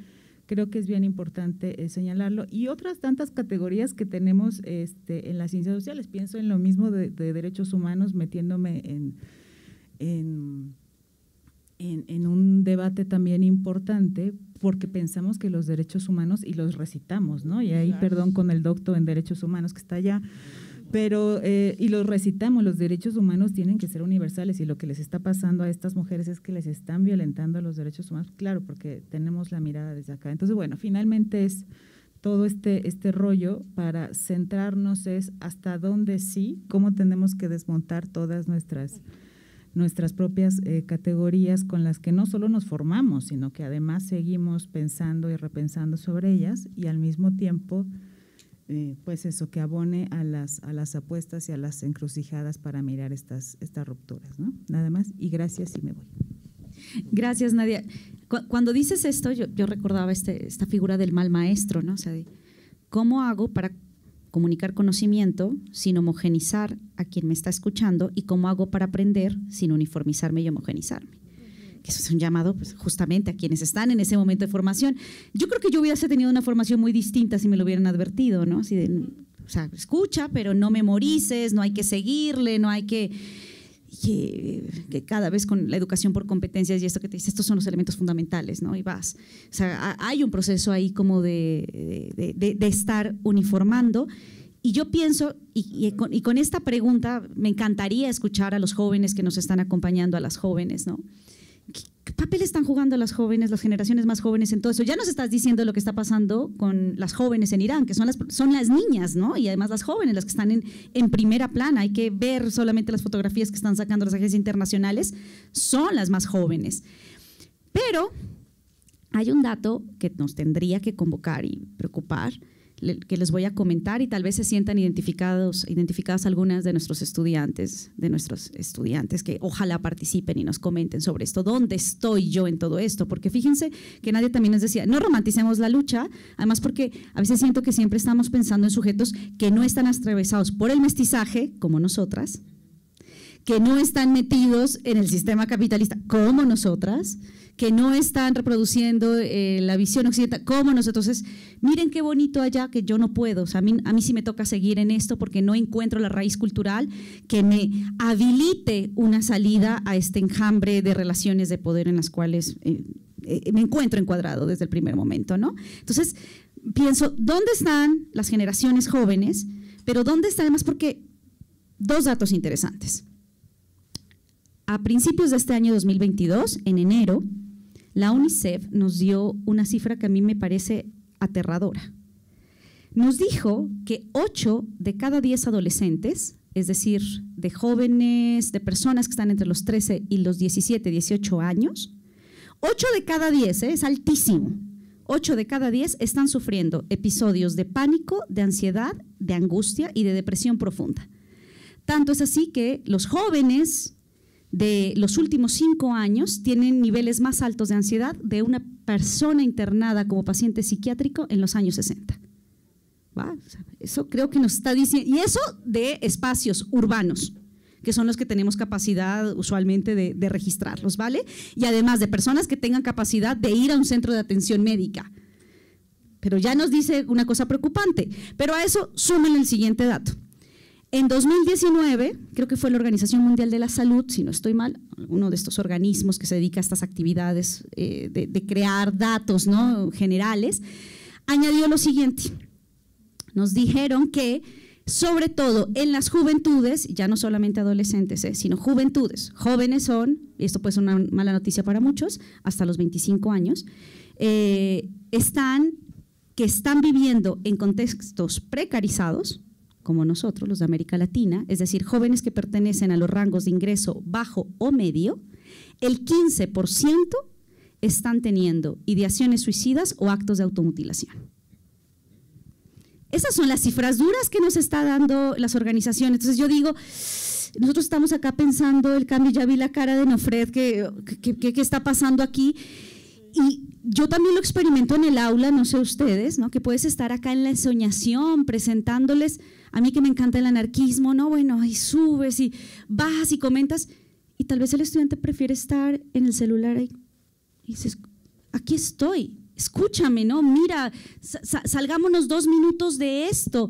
Creo que es bien importante eh, señalarlo. Y otras tantas categorías que tenemos este, en las ciencias sociales. Pienso en lo mismo de, derechos humanos, metiéndome en, en, en, un debate también importante, porque pensamos que los derechos humanos y los recitamos, ¿no? Y ahí, perdón, con el doctor en derechos humanos que está allá pero eh, y los recitamos, los derechos humanos tienen que ser universales y lo que les está pasando a estas mujeres es que les están violentando los derechos humanos, claro, porque tenemos la mirada desde acá. Entonces, bueno, finalmente es todo este, este rollo para centrarnos es hasta dónde sí, cómo tenemos que desmontar todas nuestras nuestras propias eh, categorías con las que no solo nos formamos, sino que además seguimos pensando y repensando sobre ellas y al mismo tiempo eh, pues eso, que abone a las, a las apuestas y a las encrucijadas para mirar estas, estas rupturas, ¿no? Nada más, y gracias y me voy. Gracias, Nadia. Cuando dices esto, yo, yo recordaba este, esta figura del mal maestro, ¿no? O sea, ¿cómo hago para comunicar conocimiento sin homogenizar a quien me está escuchando y cómo hago para aprender sin uniformizarme y homogenizarme? eso es un llamado pues, justamente a quienes están en ese momento de formación. Yo creo que yo hubiese tenido una formación muy distinta si me lo hubieran advertido, ¿no? Si o sea, escucha, pero no memorices, no hay que seguirle, no hay que... Eh, que, cada vez con la educación por competencias y esto que te dice, estos son los elementos fundamentales, ¿no? Y vas. O sea, hay un proceso ahí como de, estar uniformando. Y yo pienso, y, y, con, y, con, esta pregunta me encantaría escuchar a los jóvenes que nos están acompañando, a las jóvenes, ¿no? papel están jugando las jóvenes, las generaciones más jóvenes en todo eso? Ya nos estás diciendo lo que está pasando con las jóvenes en Irán, que son las, son las niñas, ¿no? Y además las jóvenes, las que están en, en primera plana. Hay que ver solamente las fotografías que están sacando las agencias internacionales, son las más jóvenes. Pero hay un dato que nos tendría que convocar y preocupar, que les voy a comentar y tal vez se sientan identificados, identificadas algunas de nuestros estudiantes, de nuestros estudiantes que ojalá participen y nos comenten sobre esto, dónde estoy yo en todo esto, porque fíjense que nadie también nos decía, no romanticemos la lucha, además porque a veces siento que siempre estamos pensando en sujetos que no están atravesados por el mestizaje, como nosotras, que no están metidos en el sistema capitalista, como nosotras, que no están reproduciendo eh, la visión occidental, como nosotros Entonces, miren qué bonito allá que yo no puedo, o sea, a mí, sí me toca seguir en esto porque no encuentro la raíz cultural que me habilite una salida a este enjambre de relaciones de poder en las cuales eh, eh, me encuentro encuadrado desde el primer momento, ¿no? Entonces, pienso, ¿dónde están las generaciones jóvenes? Pero ¿dónde están además? Porque dos datos interesantes. A principios de este año 2022, en enero, la UNICEF nos dio una cifra que a mí me parece aterradora. Nos dijo que 8 de cada 10 adolescentes, es decir, de jóvenes, de personas que están entre los 13 y los 17, 18 años, 8 de cada 10, ¿eh? es altísimo, 8 de cada 10 están sufriendo episodios de pánico, de ansiedad, de angustia y de depresión profunda. Tanto es así que los jóvenes de los últimos cinco años tienen niveles más altos de ansiedad de una persona internada como paciente psiquiátrico en los años 60. Eso creo que nos está diciendo, y eso de espacios urbanos, que son los que tenemos capacidad usualmente de, de registrarlos, ¿vale? Y además de personas que tengan capacidad de ir a un centro de atención médica. Pero ya nos dice una cosa preocupante, pero a eso sumen el siguiente dato. En 2019, creo que fue la Organización Mundial de la Salud, si no estoy mal, uno de estos organismos que se dedica a estas actividades eh, de, crear datos ¿no? generales, añadió lo siguiente. Nos dijeron que, sobre todo en las juventudes, ya no solamente adolescentes, eh, sino juventudes, jóvenes son, y esto puede ser una mala noticia para muchos, hasta los 25 años, eh, están, que están viviendo en contextos precarizados, como nosotros, los de América Latina, es decir, jóvenes que pertenecen a los rangos de ingreso bajo o medio, el 15% están teniendo ideaciones suicidas o actos de automutilación. Esas son las cifras duras que nos están dando las organizaciones. Entonces yo digo, nosotros estamos acá pensando el cambio, ya vi la cara de Nofred, que, está pasando aquí? Y yo también lo experimento en el aula, no sé ustedes, ¿no? que puedes estar acá en la ensoñación presentándoles a mí que me encanta el anarquismo, no, bueno, ahí subes y bajas y comentas, y tal vez el estudiante prefiere estar en el celular ahí. Y dices, aquí estoy, escúchame, ¿no? Mira, salgámonos dos minutos de esto.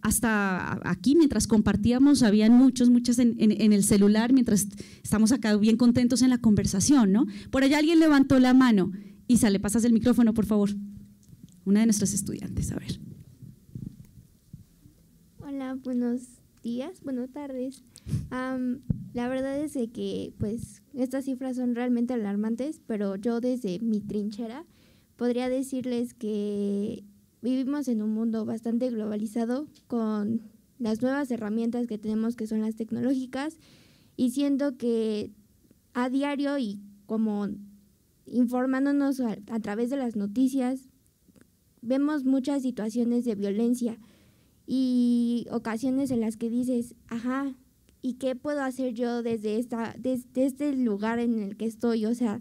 Hasta aquí, mientras compartíamos, habían muchos, muchas en, el celular, mientras estamos acá bien contentos en la conversación, ¿no? Por allá alguien levantó la mano. Isa, le pasas el micrófono, por favor. Una de nuestras estudiantes, a ver. Hola, buenos días, buenas tardes. la verdad es que pues estas cifras son realmente alarmantes, pero yo desde mi trinchera podría decirles que vivimos en un mundo bastante globalizado con las nuevas herramientas que tenemos que son las tecnológicas y siento que a diario y como informándonos a través de las noticias vemos muchas situaciones de violencia y ocasiones en las que dices, ajá, ¿y qué puedo hacer yo desde, esta, desde este lugar en el que estoy? O sea,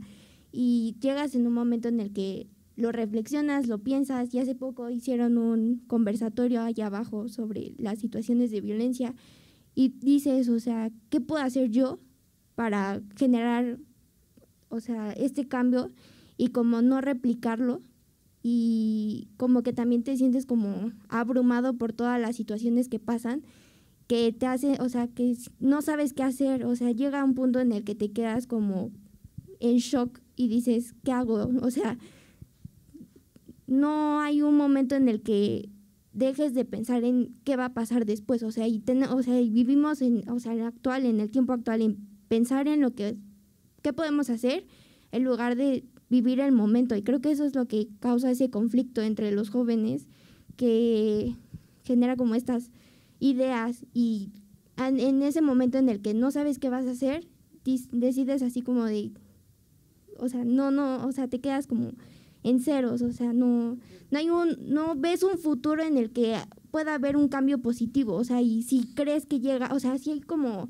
y llegas en un momento en el que lo reflexionas, lo piensas, y hace poco hicieron un conversatorio allá abajo sobre las situaciones de violencia y dices, o sea, ¿qué puedo hacer yo para generar, o sea, este cambio y como no replicarlo y como que también te sientes como abrumado por todas las situaciones que pasan que te hace, o sea, que no sabes qué hacer, o sea, llega un punto en el que te quedas como en shock y dices, ¿qué hago? O sea, no hay un momento en el que dejes de pensar en qué va a pasar después, o sea, y, o sea, vivimos en, o sea, el actual, en el tiempo actual, en pensar en lo que qué podemos hacer en lugar de vivir el momento. Y creo que eso es lo que causa ese conflicto entre los jóvenes que genera como estas ideas y en ese momento en el que no sabes qué vas a hacer, decides así como de, o sea, no, no, o sea, te quedas como en ceros, o sea, no, no hay un, no ves un futuro en el que pueda haber un cambio positivo, o sea, y si crees que llega, o sea, si hay como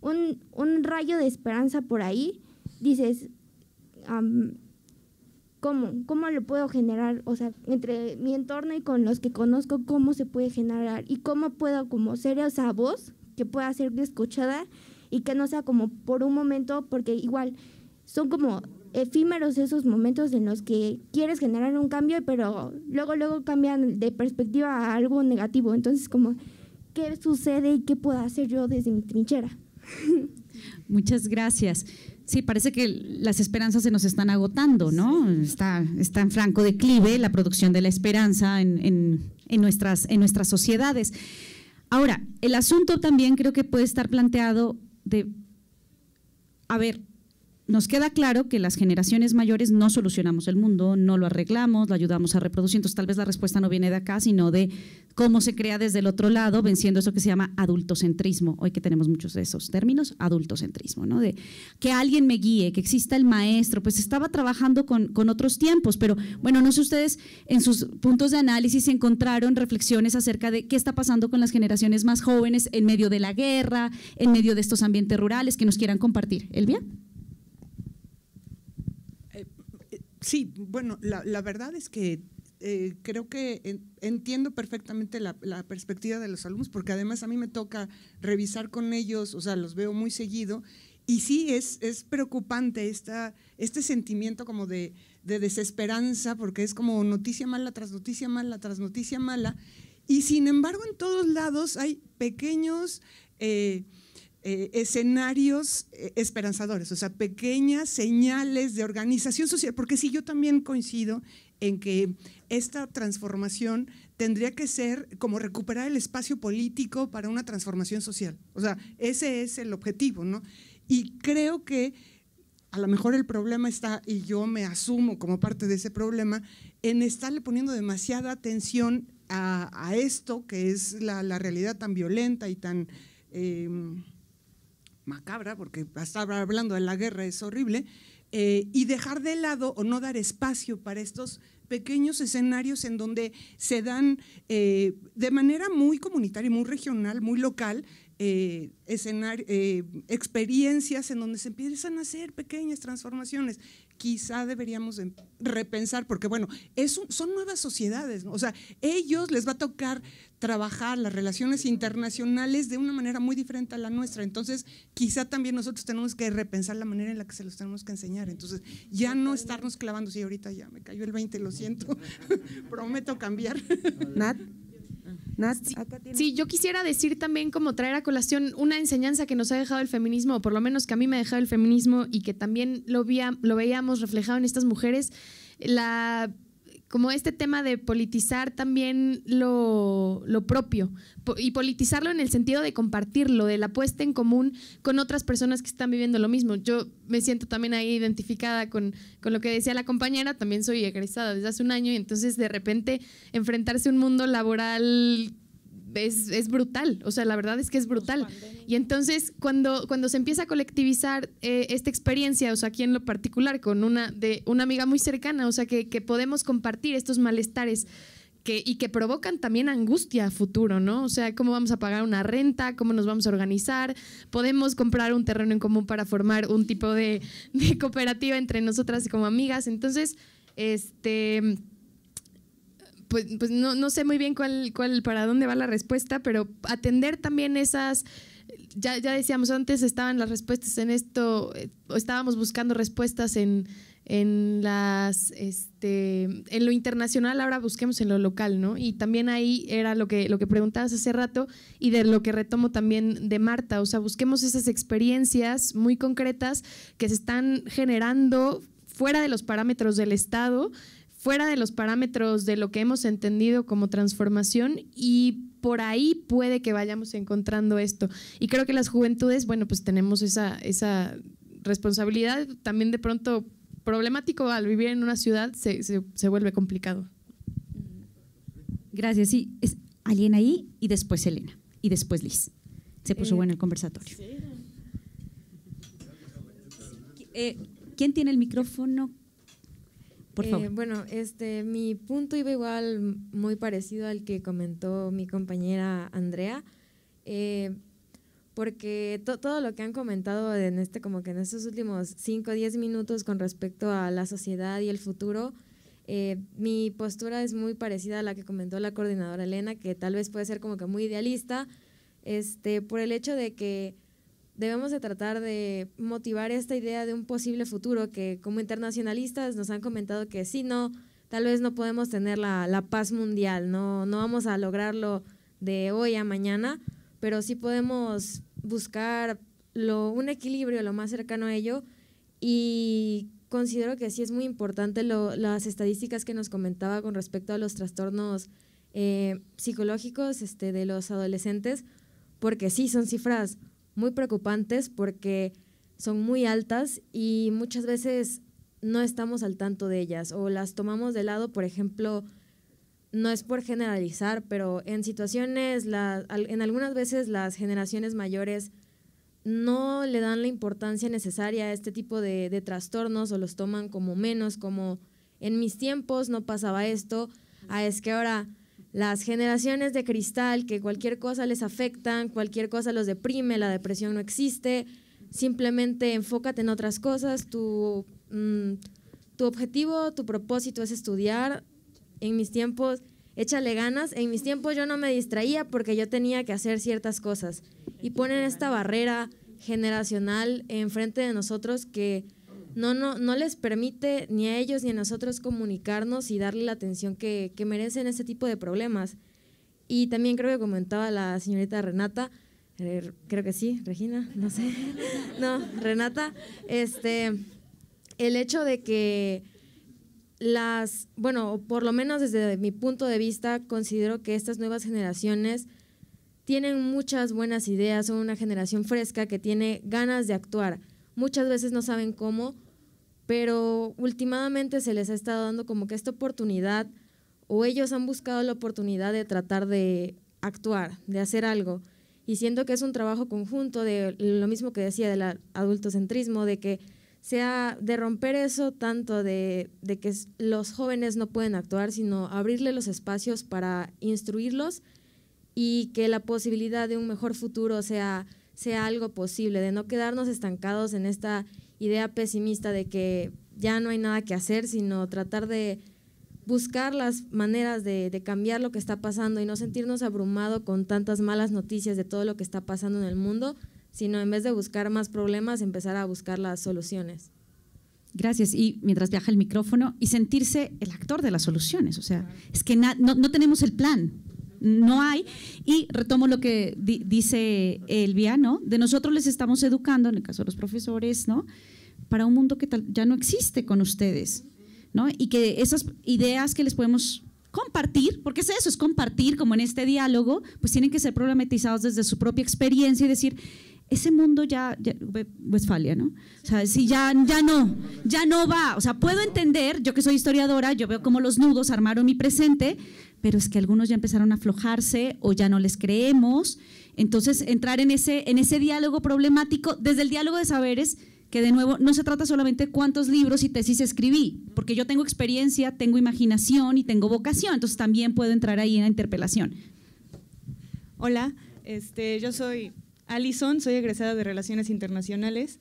un, rayo de esperanza por ahí, dices, ¿Cómo? ¿Cómo lo puedo generar? O sea, entre mi entorno y con los que conozco, ¿cómo se puede generar? ¿Y cómo puedo como ser esa voz que pueda ser escuchada y que no sea como por un momento? Porque igual son como efímeros esos momentos en los que quieres generar un cambio, pero luego, luego cambian de perspectiva a algo negativo. Entonces, como, ¿qué sucede y qué puedo hacer yo desde mi trinchera? [laughs] Muchas gracias. Sí, parece que las esperanzas se nos están agotando, ¿no? Está, está en franco declive la producción de la esperanza en, nuestras, en nuestras sociedades. Ahora, el asunto también creo que puede estar planteado de, a ver, nos queda claro que las generaciones mayores no solucionamos el mundo, no lo arreglamos, lo ayudamos a reproducir. Entonces, tal vez la respuesta no viene de acá, sino de cómo se crea desde el otro lado, venciendo eso que se llama adultocentrismo. Hoy que tenemos muchos de esos términos, adultocentrismo, ¿no? De que alguien me guíe, que exista el maestro. Pues estaba trabajando con, con otros tiempos, pero bueno, no sé ustedes en sus puntos de análisis encontraron reflexiones acerca de qué está pasando con las generaciones más jóvenes en medio de la guerra, en medio de estos ambientes rurales que nos quieran compartir. Elvia. sí, bueno, la, verdad es que eh, creo que entiendo perfectamente la, perspectiva de los alumnos, porque además a mí me toca revisar con ellos, o sea, los veo muy seguido, y sí es, es preocupante esta, este sentimiento como de, desesperanza, porque es como noticia mala tras noticia mala tras noticia mala, y sin embargo en todos lados hay pequeños... Eh, eh, escenarios eh, esperanzadores, o sea, pequeñas señales de organización social, porque sí, yo también coincido en que esta transformación tendría que ser como recuperar el espacio político para una transformación social. O sea, ese es el objetivo, ¿no? Y creo que a lo mejor el problema está, y yo me asumo como parte de ese problema, en estarle poniendo demasiada atención a, esto, que es la, realidad tan violenta y tan... Eh, macabra, porque hasta hablando de la guerra es horrible, eh, y dejar de lado o no dar espacio para estos pequeños escenarios en donde se dan eh, de manera muy comunitaria, muy regional, muy local, eh, experiencias en donde se empiezan a hacer pequeñas transformaciones quizá deberíamos repensar, porque bueno, es son nuevas sociedades, o sea, ellos les va a tocar trabajar las relaciones internacionales de una manera muy diferente a la nuestra, entonces quizá también nosotros tenemos que repensar la manera en la que se los tenemos que enseñar, entonces ya no estarnos clavando, sí, ahorita ya me cayó el 20, lo siento, [laughs] prometo cambiar. Nat sí, yo quisiera decir también como traer a colación una enseñanza que nos ha dejado el feminismo, o por lo menos que a mí me ha dejado el feminismo y que también lo, lo veíamos reflejado en estas mujeres, la como este tema de politizar también lo, propio y politizarlo en el sentido de compartirlo, de la puesta en común con otras personas que están viviendo lo mismo. Yo me siento también ahí identificada con, con lo que decía la compañera, también soy egresada desde hace un año y entonces de repente enfrentarse a un mundo laboral es, brutal, o sea, la verdad es que es brutal. Y entonces, cuando, cuando se empieza a colectivizar eh, esta experiencia, o sea, aquí en lo particular, con una, de, una amiga muy cercana, o sea, que, que podemos compartir estos malestares. Que, y que provocan también angustia a futuro, ¿no? O sea, cómo vamos a pagar una renta, cómo nos vamos a organizar, podemos comprar un terreno en común para formar un tipo de, de cooperativa entre nosotras como amigas. Entonces, este pues, pues no, no, sé muy bien cuál, cuál, para dónde va la respuesta, pero atender también esas, ya, ya decíamos antes, estaban las respuestas en esto, eh, estábamos buscando respuestas en, en las este en lo internacional ahora busquemos en lo local no y también ahí era lo que lo que preguntabas hace rato y de lo que retomo también de Marta o sea busquemos esas experiencias muy concretas que se están generando fuera de los parámetros del estado fuera de los parámetros de lo que hemos entendido como transformación y por ahí puede que vayamos encontrando esto. Y creo que las juventudes, bueno, pues tenemos esa, esa responsabilidad también de pronto problemático al vivir en una ciudad se, se, vuelve complicado. Gracias. Sí, es alguien ahí y después Elena y después Liz. Se puso eh, bueno el conversatorio. Eh, ¿Quién tiene el micrófono? Por eh, favor. bueno, este, mi punto iba igual muy parecido al que comentó mi compañera Andrea, eh, porque todo lo que han comentado en este, como que en estos últimos 5 o 10 minutos con respecto a la sociedad y el futuro, eh, mi postura es muy parecida a la que comentó la coordinadora Elena, que tal vez puede ser como que muy idealista, este, por el hecho de que debemos de tratar de motivar esta idea de un posible futuro que como internacionalistas nos han comentado que si no, tal vez no podemos tener la, paz mundial, no, no vamos a lograrlo de hoy a mañana, pero sí podemos buscar un equilibrio lo más cercano a ello y considero que sí es muy importante las estadísticas que nos comentaba con respecto a los trastornos eh, psicológicos este, de los adolescentes, porque sí son cifras muy preocupantes porque son muy altas y muchas veces no estamos al tanto de ellas o las tomamos de lado, por ejemplo, no es por generalizar, pero en situaciones, en algunas veces las generaciones mayores no le dan la importancia necesaria a este tipo de, trastornos o los toman como menos, como en mis tiempos no pasaba esto, a ah, es que ahora las generaciones de cristal que cualquier cosa les afecta cualquier cosa los deprime, la depresión no existe, simplemente enfócate en otras cosas, tu, mm, tu objetivo, tu propósito es estudiar. En mis tiempos, échale ganas, en mis tiempos yo no me distraía porque yo tenía que hacer ciertas cosas y ponen esta barrera generacional enfrente de nosotros que no, no, no les permite ni a ellos ni a nosotros comunicarnos y darle la atención que, merecen este tipo de problemas. Y también creo que comentaba la señorita Renata, er, creo que sí, Regina, no sé, [laughs] no, Renata, este, el hecho de que las, bueno, por lo menos desde mi punto de vista, considero que estas nuevas generaciones tienen muchas buenas ideas, son una generación fresca que tiene ganas de actuar muchas veces no saben cómo, pero últimamente se les ha estado dando como que esta oportunidad o ellos han buscado la oportunidad de tratar de actuar, de hacer algo. Y siento que es un trabajo conjunto de lo mismo que decía del adultocentrismo, de que sea de romper eso tanto de, de, que los jóvenes no pueden actuar, sino abrirle los espacios para instruirlos y que la posibilidad de un mejor futuro sea sea algo posible, de no quedarnos estancados en esta idea pesimista de que ya no hay nada que hacer, sino tratar de buscar las maneras de, cambiar lo que está pasando y no sentirnos abrumado con tantas malas noticias de todo lo que está pasando en el mundo, sino en vez de buscar más problemas, empezar a buscar las soluciones. Gracias. Y mientras viaja el micrófono, y sentirse el actor de las soluciones. O sea, es que no, no tenemos el plan, no hay. Y retomo lo que dice Elvia, ¿no? De nosotros les estamos educando, en el caso de los profesores, ¿no? Para un mundo que ya no existe con ustedes, ¿no? Y que esas ideas que les podemos compartir, porque es eso, es compartir, como en este diálogo, pues tienen que ser problematizados desde su propia experiencia y decir, ese mundo ya, ya, Westfalia, ¿no? O sea, si ya, ya no, ya no va. O sea, puedo entender, yo que soy historiadora, yo veo cómo los nudos armaron mi presente, pero es que algunos ya empezaron a aflojarse o ya no les creemos. Entonces, entrar en ese, en ese diálogo problemático, desde el diálogo de saberes, que de nuevo no se trata solamente de cuántos libros y tesis escribí, porque yo tengo experiencia, tengo imaginación y tengo vocación, entonces también puedo entrar ahí en la interpelación. Hola, este, yo soy Alison, soy egresada de Relaciones Internacionales.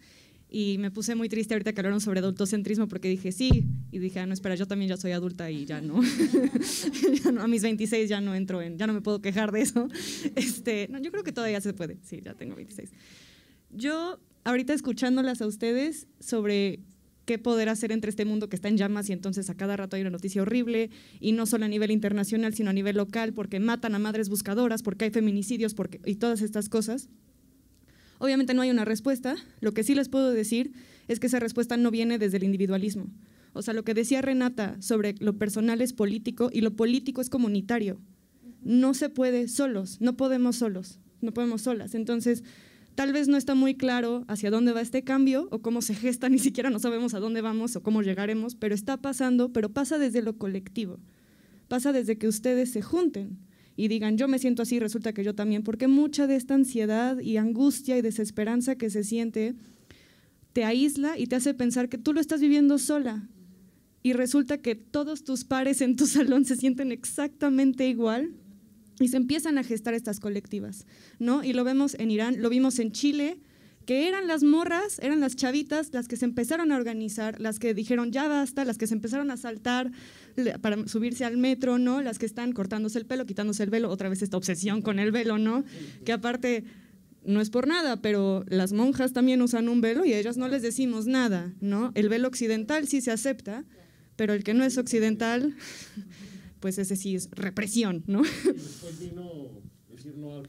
Y me puse muy triste ahorita que hablaron sobre adultocentrismo porque dije sí. Y dije, ah, no, espera, yo también ya soy adulta y ya no. [laughs] ya no. A mis 26 ya no entro en, ya no me puedo quejar de eso. [laughs] Este, no, yo creo que todavía se puede. Sí, ya tengo 26. Yo, ahorita escuchándolas a ustedes sobre qué poder hacer entre este mundo que está en llamas y entonces a cada rato hay una noticia horrible, y no solo a nivel internacional, sino a nivel local, porque matan a madres buscadoras, porque hay feminicidios porque, y todas estas cosas Obviamente no hay una respuesta, lo que sí les puedo decir es que esa respuesta no viene desde el individualismo. O sea, lo que decía Renata sobre lo personal es político y lo político es comunitario. No se puede solos, no podemos solos, no podemos solas. Entonces, tal vez no está muy claro hacia dónde va este cambio o cómo se gesta, [laughs] ni siquiera no sabemos a dónde vamos o cómo llegaremos, pero está pasando, pero pasa desde lo colectivo, pasa desde que ustedes se junten y digan, yo me siento así, resulta que yo también, porque mucha de esta ansiedad y angustia y desesperanza que se siente te aísla y te hace pensar que tú lo estás viviendo sola. Y resulta que todos tus pares en tu [laughs] salón se sienten exactamente igual y se empiezan a gestar estas colectivas, ¿no? Y lo vemos en Irán, lo vimos en Chile, que eran las morras, eran las chavitas las que se empezaron a organizar, las que dijeron ya basta, las que se empezaron a saltar para subirse al metro, ¿no? Las que están cortándose el pelo, quitándose el velo, otra vez esta obsesión con el velo, ¿no? Que aparte no es por nada, pero las monjas también usan un velo y a ellas no les decimos nada, ¿no? El velo occidental sí se acepta, pero el que no es occidental, [laughs] pues ese sí es represión, ¿no? no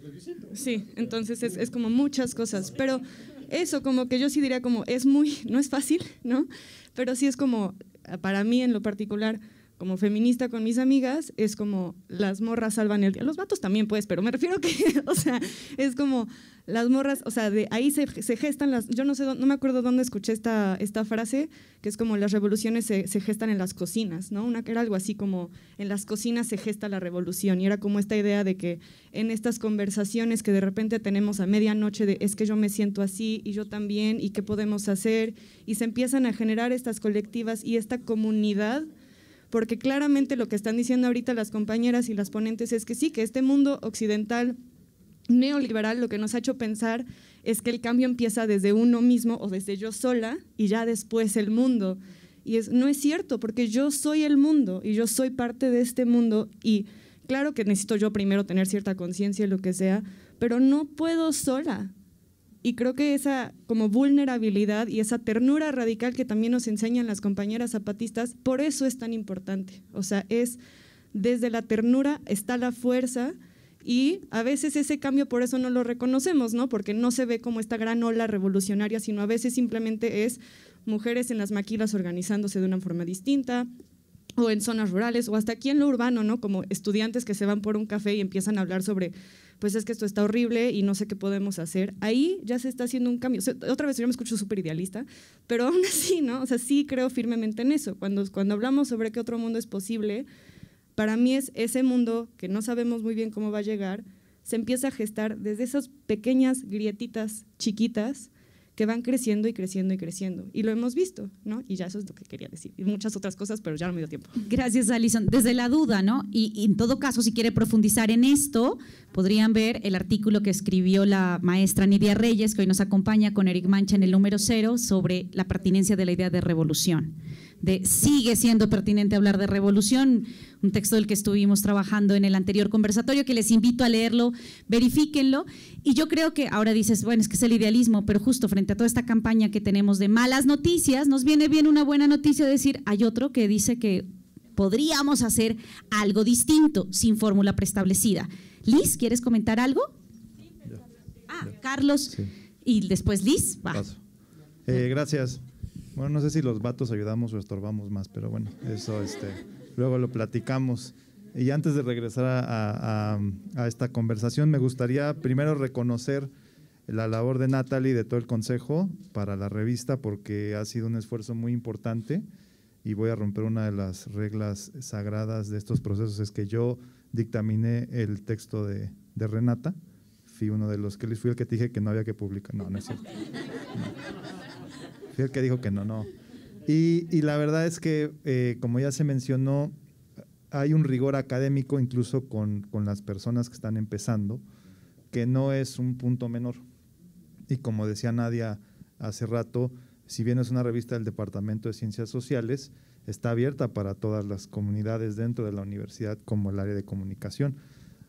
Sí, entonces es, es, como muchas cosas, pero eso como que yo sí diría como es muy, no es fácil, ¿no? Pero sí es como, para mí en lo particular, como feminista con mis amigas, es como las morras salvan el día. Los vatos también, pues, pero me refiero que, [laughs] o sea, es como las morras, o sea, de ahí se, gestan las, yo no sé, no me acuerdo dónde escuché esta, esta frase, que es como las revoluciones se, gestan en las cocinas, ¿no? Una, era algo así como en las cocinas se gesta la revolución y era como esta idea de que en estas conversaciones que de repente tenemos a medianoche de es que yo me siento así y yo también y qué podemos hacer y se empiezan a generar estas colectivas y esta comunidad porque claramente lo que están diciendo ahorita las compañeras y las ponentes es que sí, que este mundo occidental neoliberal lo que nos ha hecho pensar es que el cambio empieza desde uno mismo o desde yo sola y ya después el mundo. Y es, no es cierto, porque yo soy el mundo y yo soy parte de este mundo y claro que necesito yo primero tener cierta conciencia y lo que sea, pero no puedo sola. Y creo que esa como vulnerabilidad y esa ternura radical que también nos enseñan las compañeras zapatistas, por eso es tan importante. O sea, es desde la ternura está la fuerza y a veces ese cambio por eso no lo reconocemos, ¿no? Porque no se ve como esta gran ola revolucionaria, sino a veces simplemente es mujeres en las maquilas organizándose de una forma distinta, o en zonas rurales o hasta aquí en lo urbano, ¿no? Como estudiantes que se van por un café y empiezan a hablar sobre pues es que esto está horrible y no sé qué podemos hacer. Ahí ya se está haciendo un cambio. otra vez yo me escucho súper idealista, pero aún [laughs] así, ¿no? O sea, sí creo firmemente en eso. Cuando, cuando hablamos sobre qué otro mundo es posible, para mí es ese mundo que no sabemos muy bien cómo va a llegar, se empieza a gestar desde esas pequeñas grietitas chiquitas que van creciendo y creciendo y creciendo. Y lo hemos visto, ¿no? Y ya eso es lo que quería decir. Y muchas otras cosas, pero ya no me dio tiempo. Gracias, Alison. Desde la duda, ¿no? Y, y en todo caso, si quiere profundizar en esto, podrían ver el artículo que escribió la maestra Nidia Reyes, que hoy nos acompaña con Eric Mancha en el número cero, sobre la pertinencia de la idea de revolución de sigue siendo pertinente hablar de revolución, un texto del que estuvimos trabajando en el anterior conversatorio, que les invito a leerlo, verifíquenlo. Y yo creo que ahora dices, bueno, es que es el idealismo, pero justo frente a toda esta campaña que tenemos de malas noticias, nos viene bien una buena noticia decir, hay otro que dice que podríamos hacer algo distinto, sin fórmula preestablecida. Liz, ¿quieres comentar algo? ah, Carlos. Y después Liz. Va. Eh, gracias. Bueno, no sé si los vatos ayudamos o estorbamos más, pero bueno, eso este, luego lo platicamos. Y antes de regresar a, esta conversación, me gustaría primero reconocer la labor de Natalie y de todo el consejo para la revista, porque ha sido un esfuerzo muy importante y voy a romper una de las reglas sagradas de estos procesos, es que yo dictaminé el texto de, Renata, fui uno de los que les fui el que dije que no había que publicar, no, no es cierto que dijo que no, no. Y, y la verdad es que, eh, como ya se mencionó, hay un rigor académico incluso con, con, las personas que están empezando, que no es un punto menor. Y como decía Nadia hace rato, si bien es una revista del Departamento de Ciencias Sociales, está abierta para todas las comunidades dentro de la universidad como el área de comunicación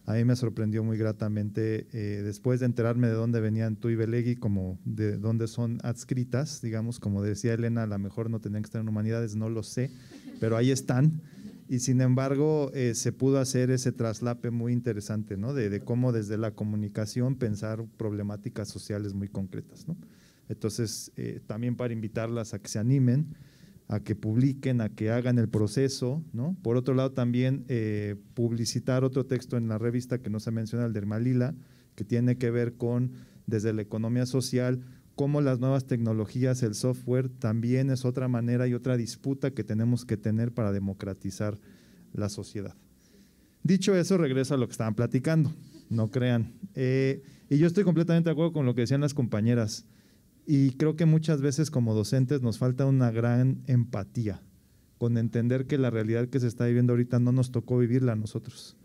a mí me sorprendió muy gratamente eh, después de enterarme de dónde venían tú y Belegui, como de dónde son adscritas, digamos, como decía Elena, a lo mejor no tenían que estar en humanidades, no lo sé, pero ahí están. Y sin embargo, eh, se pudo hacer ese traslape muy interesante, ¿no? De, cómo desde la comunicación pensar problemáticas sociales muy concretas, ¿no? Entonces, eh, también para invitarlas a que se animen, a que publiquen, a que hagan el proceso, ¿no? Por otro lado, también eh, publicitar otro texto en la revista que no se menciona, el de Malila, que tiene que ver con, desde la economía social, cómo las nuevas tecnologías, el software, también es otra manera y otra disputa que tenemos que tener para democratizar la sociedad. Dicho eso, regreso a lo que estaban platicando, no crean. Eh, y yo estoy completamente de acuerdo con lo que decían las compañeras. Y creo que muchas veces como docentes nos falta una gran empatía con entender que la realidad que se está viviendo ahorita no nos tocó vivirla a nosotros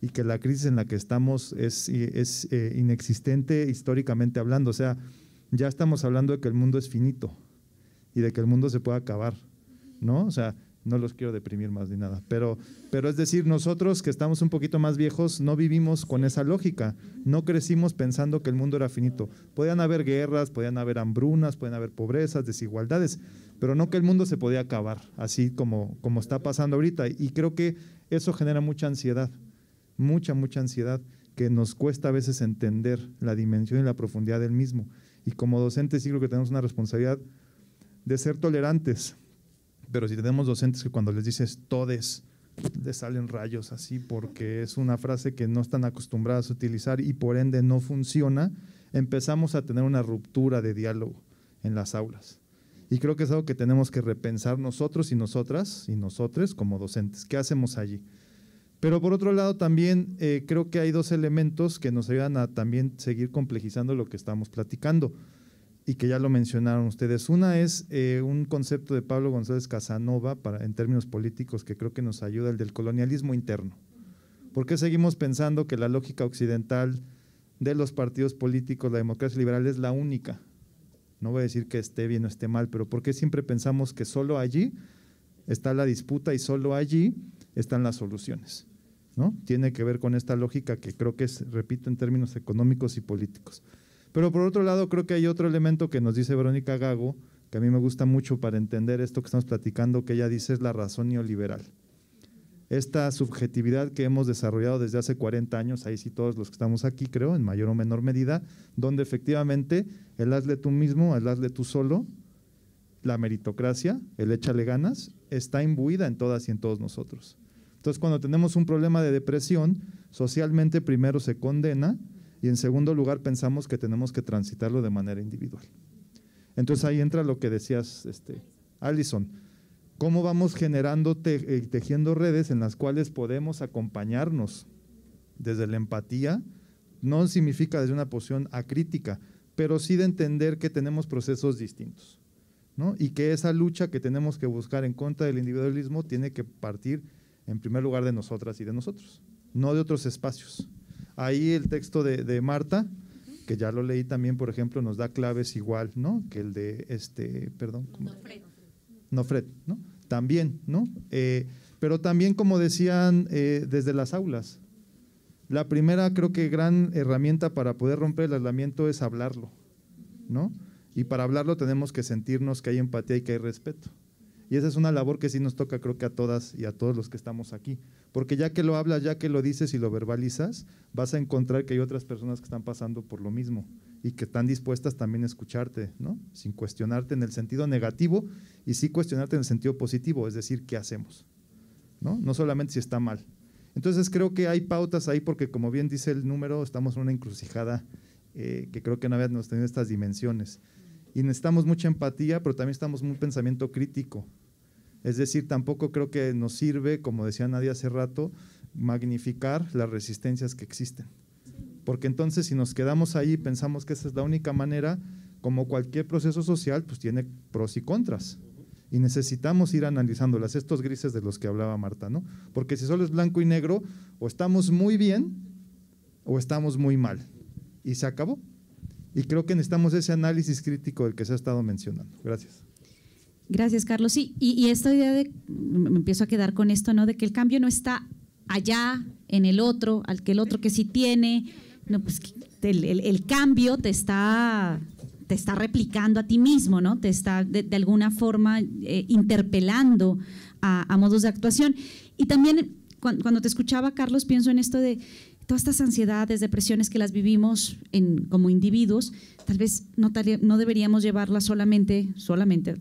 y que la crisis en la que estamos es, eh, es eh, inexistente históricamente hablando. O sea, ya estamos hablando de que el mundo es finito y de que el mundo se puede acabar, ¿no? O sea, no los quiero deprimir más ni nada, pero, pero es decir, nosotros que estamos un poquito más viejos no vivimos con esa lógica, no crecimos pensando que el mundo era finito. Podían haber guerras, podían haber hambrunas, podían haber pobrezas, desigualdades, pero no que el mundo se podía acabar, así como, como está pasando ahorita. Y creo que eso genera mucha ansiedad, mucha, mucha ansiedad que nos cuesta a veces entender la dimensión y la profundidad del mismo. Y como docentes sí creo que tenemos una responsabilidad de ser tolerantes, pero si tenemos docentes que cuando les dices todes, les salen rayos así porque es una frase que no están acostumbradas a utilizar y por ende no funciona, empezamos a tener una ruptura de diálogo en las aulas. Y creo que es algo que tenemos que repensar nosotros y nosotras y nosotres como docentes. ¿Qué hacemos allí? Pero por otro lado también eh, creo que hay dos elementos que nos ayudan a también seguir complejizando lo que estamos platicando y que ya lo mencionaron ustedes. Una es eh, un concepto de Pablo González Casanova, para, en términos políticos, que creo que nos ayuda, el del colonialismo interno. ¿Por qué seguimos pensando que la lógica occidental de los partidos políticos, la democracia liberal, es la única? No voy a decir que esté bien o esté mal, pero ¿por qué siempre pensamos que solo allí está la disputa y solo allí están las soluciones? ¿no? Tiene que ver con esta lógica que creo que es, repito, en términos económicos y políticos. Pero por otro lado, creo que hay otro elemento que nos dice Verónica Gago, que a mí me gusta mucho para entender esto que estamos platicando, que ella dice es la razón neoliberal. Esta subjetividad que hemos desarrollado desde hace 40 años, ahí sí todos los que estamos aquí, creo, en mayor o menor medida, donde efectivamente el hazle tú mismo, el hazle tú solo, la meritocracia, el échale ganas, está imbuida en todas y en todos nosotros. Entonces, cuando tenemos un problema de depresión, socialmente primero se condena, y en segundo lugar, pensamos que tenemos que transitarlo de manera individual. Entonces ahí entra lo que decías, este, Allison. ¿Cómo vamos generando, y eh, tejiendo redes en las cuales podemos acompañarnos desde la empatía? No significa desde una posición acrítica, pero sí de entender que tenemos procesos distintos. Y que esa lucha que tenemos que buscar en contra del individualismo tiene que partir en primer lugar de nosotras y de nosotros, no de otros espacios. Ahí el texto de, Marta, que ya lo leí también, por ejemplo, nos da claves igual, ¿no? Que el de este, perdón. Nofred. Nofred, ¿no? También, ¿no? Eh, pero también, como decían, eh, desde las aulas. La primera, creo que gran herramienta para poder romper el aislamiento es hablarlo, ¿no? Y para hablarlo tenemos que sentirnos que hay empatía y que hay respeto. Y esa es una labor que sí nos toca, creo que a todas y a todos los que estamos aquí. Porque ya que lo hablas, ya que lo dices y lo verbalizas, vas a encontrar que hay otras personas que están pasando por lo mismo y que están dispuestas también a escucharte, ¿no? Sin cuestionarte en el sentido negativo y sí cuestionarte en el sentido positivo, es decir, ¿qué hacemos? ¿No? solamente si está mal. Entonces creo que hay pautas ahí porque como bien dice el número, estamos en una encrucijada eh, que creo que no nos tenido estas dimensiones. Y necesitamos mucha empatía, pero también estamos un pensamiento crítico es decir, tampoco creo que nos sirve, como decía Nadia hace rato, magnificar las resistencias que existen. Porque entonces si nos quedamos ahí y pensamos que esa es la única manera, como cualquier proceso social, pues tiene pros y contras. Y necesitamos ir analizándolas, estos grises de los que hablaba Marta, ¿no? Porque si solo es blanco y negro, o estamos muy bien o estamos muy mal. Y se acabó. Y creo que necesitamos ese análisis crítico del que se ha estado mencionando. Gracias. Gracias, Carlos. y, esta idea de, me empiezo a quedar con esto, ¿no? De que el cambio no está allá, en el otro, al que el otro que sí tiene. No, pues el, cambio te está, te está replicando a ti mismo, ¿no? Te está de, alguna forma eh, interpelando a, modos de actuación. Y también cuando, te escuchaba, Carlos, pienso en esto de todas estas ansiedades, depresiones que las vivimos en, como individuos, tal vez no, no deberíamos llevarlas solamente, solamente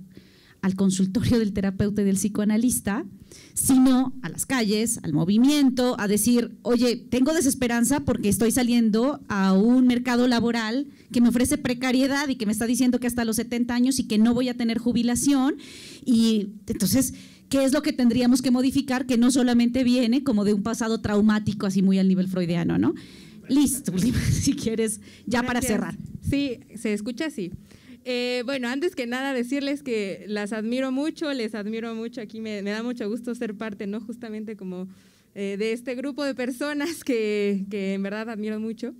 al consultorio del terapeuta y del psicoanalista, sino a las calles, al movimiento, a decir, oye, tengo desesperanza porque estoy saliendo a un mercado laboral que me ofrece precariedad y que me está diciendo que hasta los 70 años y que no voy a tener jubilación. Y entonces, ¿qué es lo que tendríamos que modificar que no solamente viene como de un pasado traumático así muy al nivel freudiano, ¿no? Listo, [laughs] si quieres, ya para cerrar. Sí, se escucha así. Eh, bueno, antes que nada decirles que las admiro mucho, les admiro mucho. Aquí me, da mucho gusto ser parte, ¿no? Justamente como eh, de este grupo de personas que, en verdad admiro mucho.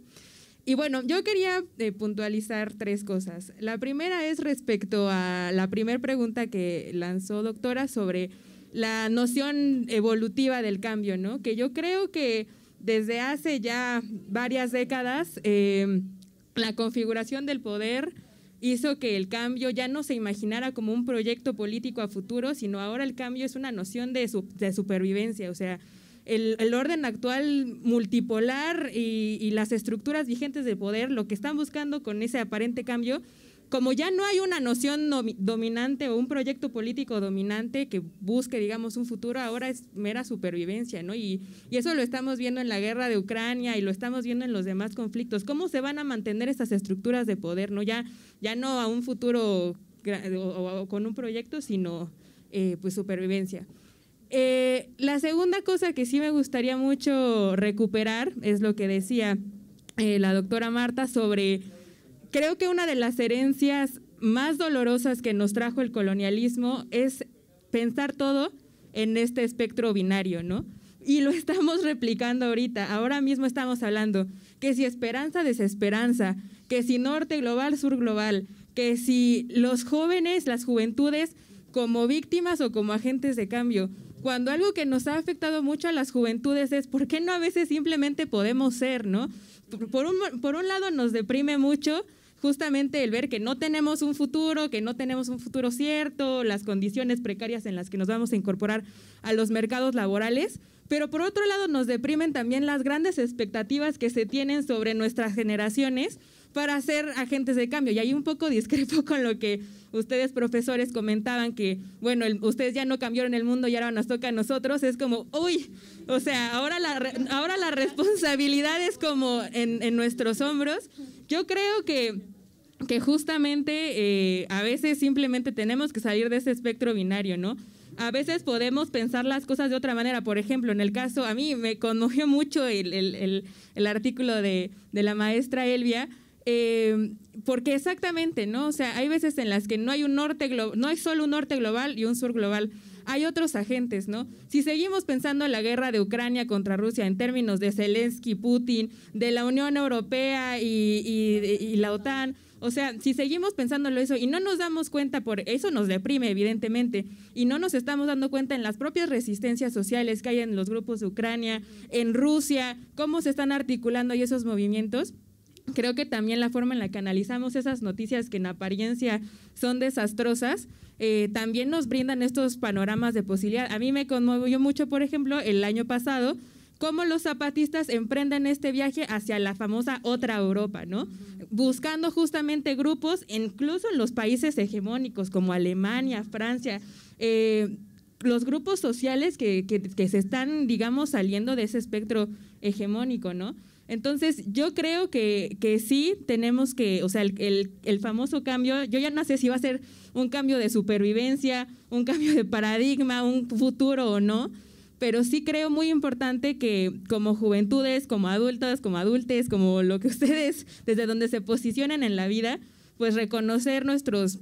Y bueno, yo quería eh, puntualizar tres cosas. La primera es respecto a la primera pregunta que lanzó doctora sobre la noción evolutiva del cambio, ¿no? Que yo creo que desde hace ya varias décadas la configuración del poder hizo que el cambio ya no se imaginara como un proyecto político a futuro, sino ahora el cambio es una noción de, supervivencia, o sea, el, orden actual multipolar y, y, las estructuras vigentes de poder, lo que están buscando con ese aparente cambio como ya no hay una noción dominante o un proyecto político dominante que busque, digamos, un futuro, ahora es mera supervivencia, ¿no? Y, eso lo estamos viendo en la guerra de Ucrania y lo estamos viendo en los demás conflictos. ¿Cómo se van a mantener esas estructuras de poder, ¿no? Ya, ya no a un futuro con un proyecto, sino eh, pues supervivencia. Eh, la segunda cosa que sí me gustaría mucho recuperar es lo que decía eh, la doctora Marta sobre Creo que una de las herencias más dolorosas que nos trajo el colonialismo es pensar todo en este espectro binario, ¿no? Y lo [laughs] estamos replicando ahorita. Ahora mismo estamos hablando que si esperanza, desesperanza, que si norte global, sur global, que si los jóvenes, las juventudes, como víctimas o como agentes de cambio. Cuando algo que nos ha afectado mucho a las juventudes es por qué no a veces simplemente podemos ser, ¿no? Por un, por un lado nos deprime mucho justamente el ver que no tenemos un futuro, que no tenemos un futuro cierto, las condiciones precarias en las que nos vamos a incorporar a los mercados laborales. Pero por otro lado nos deprimen también las grandes expectativas que se tienen sobre nuestras generaciones para ser agentes de cambio. Y ahí un poco [laughs] discrepo con lo que ustedes profesores comentaban, que bueno, ustedes ya no cambiaron el mundo y ahora nos toca a nosotros. Es como, uy, o sea, ahora la, ahora la responsabilidad es como en nuestros hombros yo creo que que justamente eh, a veces simplemente tenemos que salir de ese espectro binario, ¿no? A veces podemos pensar las cosas de otra manera. Por ejemplo, en el caso, a mí me conmovió mucho el, el, el, artículo de, la maestra Elvia, em, porque exactamente, ¿no? O sea, hay veces en las que no hay un norte, no hay solo un norte global y un sur global hay otros agentes, ¿no? Si seguimos pensando en la guerra de Ucrania contra Rusia en términos de Zelensky, Putin, de la Unión Europea y, la OTAN, o sea, si seguimos pensándolo eso y no nos damos cuenta, por eso nos deprime evidentemente, y no nos estamos dando cuenta en las propias resistencias sociales que hay en los grupos de Ucrania, en Rusia, cómo se están articulando y esos movimientos, creo que también la forma en la que analizamos esas noticias que en apariencia son desastrosas, eh, también nos brindan estos panoramas de posibilidad. A mí me conmovió mucho, por ejemplo, el año pasado, cómo los zapatistas emprenden este viaje hacia la famosa otra Europa, ¿no? Buscando justamente grupos, incluso en los países hegemónicos como Alemania, Francia, eh, los grupos sociales que, se están, digamos, saliendo de ese espectro hegemónico, ¿no? Entonces, yo creo que, sí tenemos que, o sea, el, el famoso cambio, yo ya no sé si va a ser un cambio de supervivencia, un cambio de paradigma, un futuro o no. Pero sí creo muy importante que como juventudes, como adultas, como adultes, como lo que [laughs] ustedes, desde donde se posicionan en la vida, pues reconocer nuestros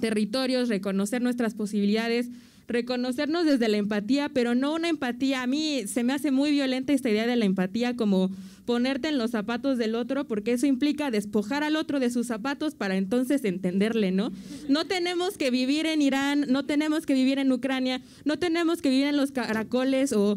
territorios, reconocer nuestras posibilidades, reconocernos desde la empatía, pero no una empatía. A mí se me hace muy violenta esta idea de la empatía como ponerte en los zapatos del otro, porque eso implica despojar al otro de sus zapatos para entonces entenderle, ¿no? No tenemos que vivir en Irán, no tenemos que vivir en Ucrania, no tenemos que vivir en los caracoles o,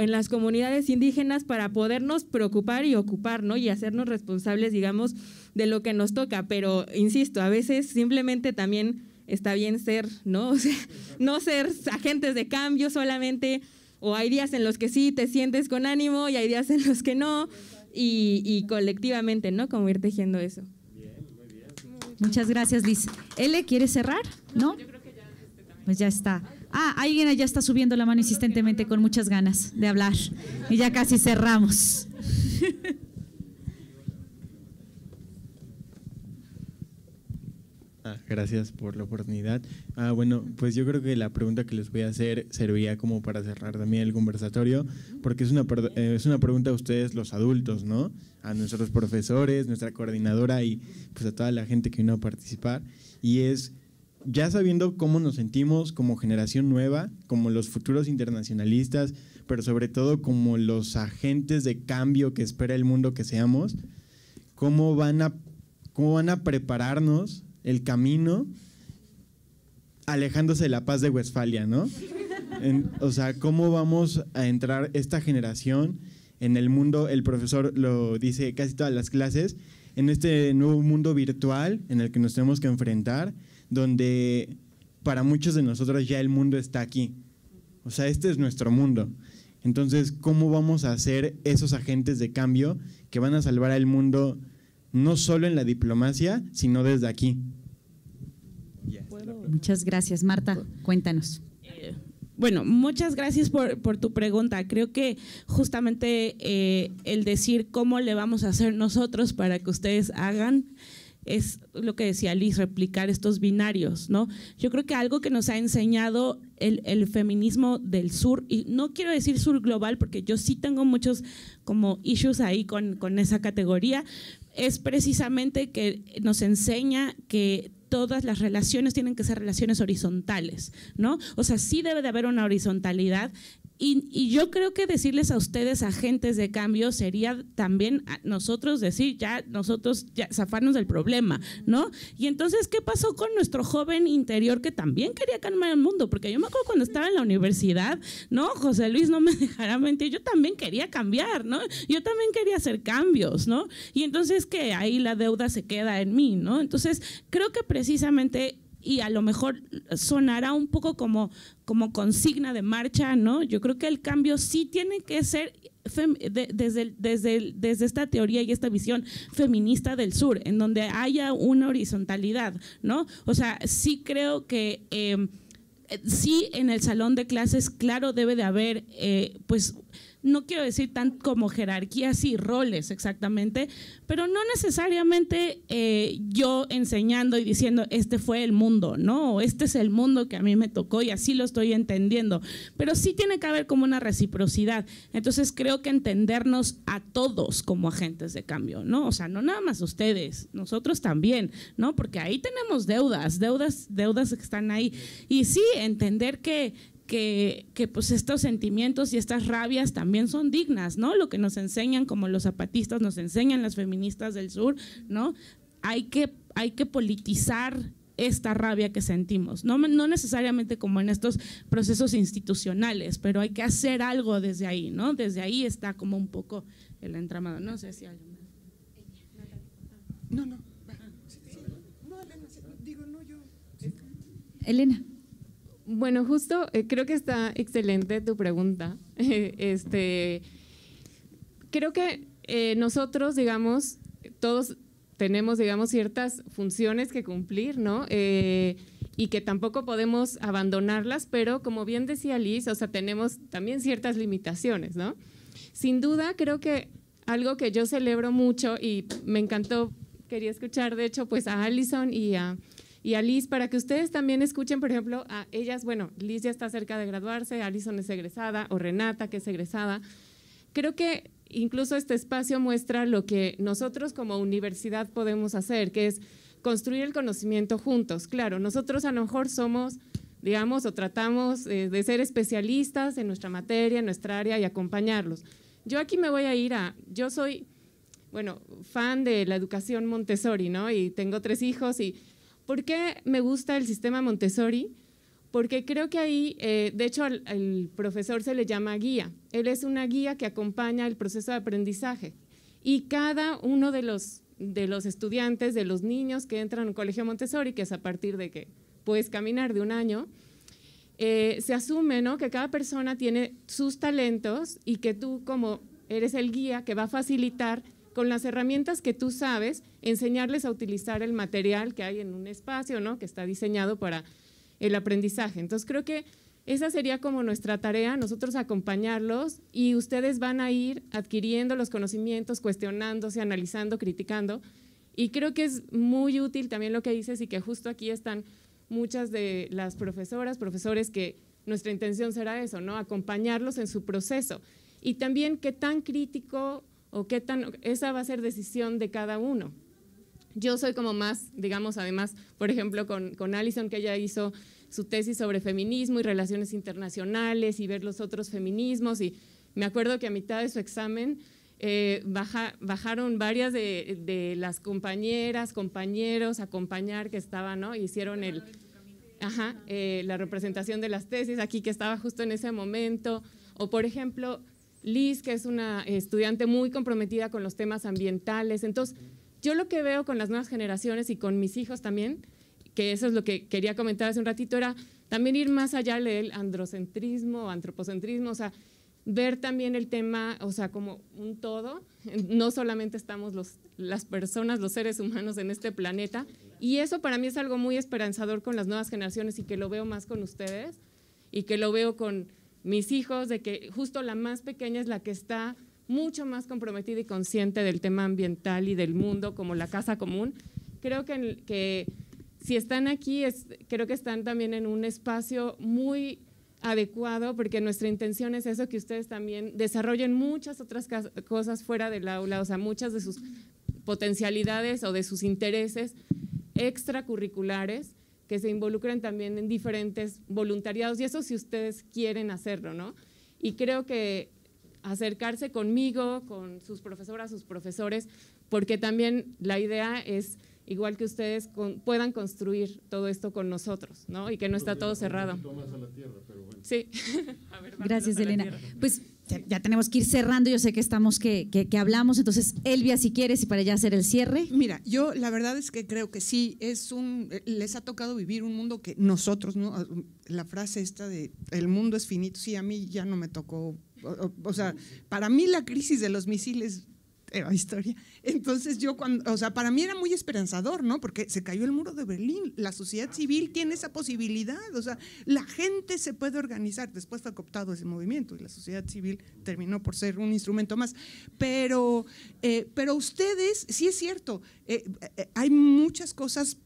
en las comunidades indígenas para podernos preocupar y ocupar, ¿no? Y hacernos responsables, digamos, de lo que nos toca. Pero, insisto, a veces simplemente también está bien ser, ¿no? [laughs] no ser agentes de cambio solamente o hay días en los que sí te sientes con ánimo y hay días en los que no, y, colectivamente, ¿no? Como ir tejiendo eso. Muchas gracias, Liz. ¿L quiere cerrar? ¿No? pues ya está. Ah, alguien allá está subiendo la mano insistentemente con muchas ganas de hablar. Y ya casi cerramos. [laughs] gracias por la oportunidad. Ah, bueno, pues yo creo que la pregunta que les voy a hacer servía como para cerrar también el conversatorio, porque es una, eh, es una pregunta a ustedes los adultos, ¿no? A nuestros profesores, nuestra coordinadora y pues a toda la gente que vino a participar. Y es, ya sabiendo cómo nos sentimos como generación nueva, como los futuros internacionalistas, pero sobre todo como los agentes de cambio que espera el mundo que seamos, ¿cómo van a, cómo van a prepararnos el camino, alejándose de la paz de Westfalia, ¿no? o sea, ¿cómo vamos a entrar esta generación en el mundo? El profesor lo dice casi todas las clases, en este nuevo mundo virtual en el que nos tenemos que enfrentar, donde para muchos de nosotros ya el mundo está aquí. O sea, este es nuestro mundo. Entonces, ¿cómo vamos a ser esos agentes de cambio que van a salvar al mundo no solo en la diplomacia, sino desde aquí. Muchas gracias, Marta. Cuéntanos. Eh, bueno, muchas gracias por, tu pregunta. Creo que justamente eh, el decir cómo le vamos a hacer nosotros para que ustedes hagan es lo que decía Liz, replicar estos binarios, ¿no? Yo creo que algo que nos ha enseñado el, feminismo del sur, y no quiero decir sur global, porque yo sí tengo muchos como issues ahí con, con esa categoría, es precisamente que nos enseña que todas las relaciones tienen que ser relaciones horizontales, ¿no? O sea, sí debe de haber una horizontalidad y, yo creo que decirles a ustedes, agentes de cambio, sería también nosotros decir, ya nosotros ya zafarnos del problema, ¿no? Y entonces, ¿qué pasó con nuestro joven interior que también quería calmar el mundo? Porque yo me acuerdo cuando estaba en la universidad, ¿no? José Luis no me [laughs] dejará mentir, yo también quería cambiar, ¿no? Yo también quería hacer cambios, ¿no? Y entonces que ahí la deuda se queda en mí, ¿no? Entonces, creo que precisamente y a lo mejor sonará un poco como, como consigna de marcha, ¿no? Yo creo que el cambio sí tiene que ser desde, desde, desde esta teoría y esta visión feminista del sur, en donde haya una horizontalidad, ¿no? O sea, sí creo que... Eh, sí, en el salón de clases, claro, debe de haber, eh, pues, no quiero decir tan como jerarquías y roles exactamente, pero no necesariamente eh, yo enseñando y diciendo, este fue el mundo, ¿no? Este es el mundo que a mí me tocó y así lo estoy entendiendo, pero sí tiene que haber como una reciprocidad. Entonces creo que entendernos a todos como agentes de cambio, ¿no? O sea, no nada más ustedes, nosotros también, ¿no? Porque ahí tenemos deudas, deudas, deudas que están ahí. Y sí, entender que que, pues estos sentimientos y estas rabias también son dignas, ¿no? Lo que nos enseñan, como los zapatistas nos enseñan, las feministas del sur, ¿no? Hay que, hay que politizar esta rabia que sentimos. No, necesariamente como en estos procesos institucionales, pero hay que hacer algo desde ahí, ¿no? Desde ahí está como un poco el entramado. No sé si alguien más. No, no. Elena. Eh. Bueno, justo eh, creo que está excelente tu pregunta. [laughs] este, creo que eh, nosotros, digamos, todos tenemos, digamos, ciertas funciones que cumplir, ¿no? Eh, y que tampoco podemos abandonarlas, pero como bien decía Liz, o sea, tenemos también ciertas limitaciones, ¿no? Sin duda, creo que algo que yo celebro mucho y me encantó, quería escuchar, de hecho, pues a Allison y a y a Liz para que ustedes también escuchen, por ejemplo, a ellas, bueno, Liz ya está cerca de graduarse, Alison es egresada o Renata que es egresada. Creo que incluso este espacio muestra lo que nosotros como universidad podemos hacer, que es construir el conocimiento juntos. Claro, nosotros a lo mejor somos, digamos, o tratamos eh, de ser especialistas en nuestra materia, en nuestra área y acompañarlos. Yo aquí me voy a ir a, yo soy, bueno, fan de la educación Montessori, ¿no? Y tengo tres hijos y ¿Por qué me gusta el sistema Montessori? Porque creo que ahí, eh, de hecho, al, profesor se le llama guía. Él es una guía que acompaña el proceso de aprendizaje. Y cada uno de los, de los estudiantes, de los niños que entran a un colegio Montessori, que es a partir de que puedes caminar de un año, eh, se asume ¿no? que cada persona tiene sus talentos y que tú como eres el guía que va a facilitar con las herramientas que tú sabes, enseñarles a utilizar el material que hay en un espacio, ¿no? Que está diseñado para el aprendizaje. Entonces creo que esa sería como nuestra tarea, nosotros acompañarlos y ustedes van a ir adquiriendo los conocimientos, cuestionándose, analizando, criticando. Y creo que es muy útil también lo que dices y que justo aquí están muchas de las profesoras, profesores que nuestra intención será eso, ¿no? Acompañarlos en su proceso. Y también qué tan crítico o qué tan, esa va a ser decisión de cada uno. Yo soy como más, digamos, además, por ejemplo, con, con Alison, que ella hizo su tesis sobre feminismo y relaciones internacionales y ver los otros feminismos. Y me acuerdo que a mitad de su examen eh, bajaron varias de, las compañeras, compañeros, acompañar que estaban, ¿no? Hicieron el, ajá, eh, la representación de las tesis aquí que estaba justo en ese momento. O por ejemplo, Liz, que es una estudiante muy comprometida con los temas ambientales. Entonces, yo lo que veo con las nuevas generaciones y con mis hijos también, que eso es lo que quería comentar hace un ratito, era también ir más allá del androcentrismo, antropocentrismo, o sea, ver también el tema, o sea, como un todo. No solamente estamos los, las personas, los seres humanos en este planeta. Y eso para mí es algo muy esperanzador con las nuevas generaciones y que lo veo más con ustedes y que lo veo con mis hijos, de que justo la más pequeña es la que está mucho más comprometida y consciente del tema ambiental y del mundo como la casa común. Creo que, si están aquí, creo que están también en un espacio muy adecuado, porque nuestra intención es eso, que ustedes también desarrollen muchas otras cosas fuera del aula, o sea, muchas de sus potencialidades o de sus intereses extracurriculares que se involucren también en diferentes voluntariados y eso si ustedes quieren hacerlo, ¿no? Y creo que acercarse conmigo, con sus profesoras, sus profesores, porque también la idea es igual que ustedes puedan construir todo esto con nosotros, ¿no? Y que no está todo cerrado. Sí. [laughs] Gracias, Elena. Pues ya tenemos que ir cerrando, yo sé que estamos que, hablamos, entonces Elvia si quieres y para ya hacer el cierre. Mira, yo la verdad es que creo que sí, es un, les ha tocado vivir un mundo que nosotros, ¿no? Ah, la frase esta de el mundo es finito, sí, a mí ya no me tocó, o sea, para mí la crisis de los misiles [laughs] historia. Entonces yo cuando, o sea, para mí era muy esperanzador, ¿no? Porque se cayó el muro de Berlín, la sociedad civil tiene esa posibilidad, o sea, la gente se puede organizar, después fue cooptado ese movimiento y la sociedad civil terminó por ser un instrumento más. Pero, eh, pero ustedes, sí es cierto, eh, eh, hay muchas cosas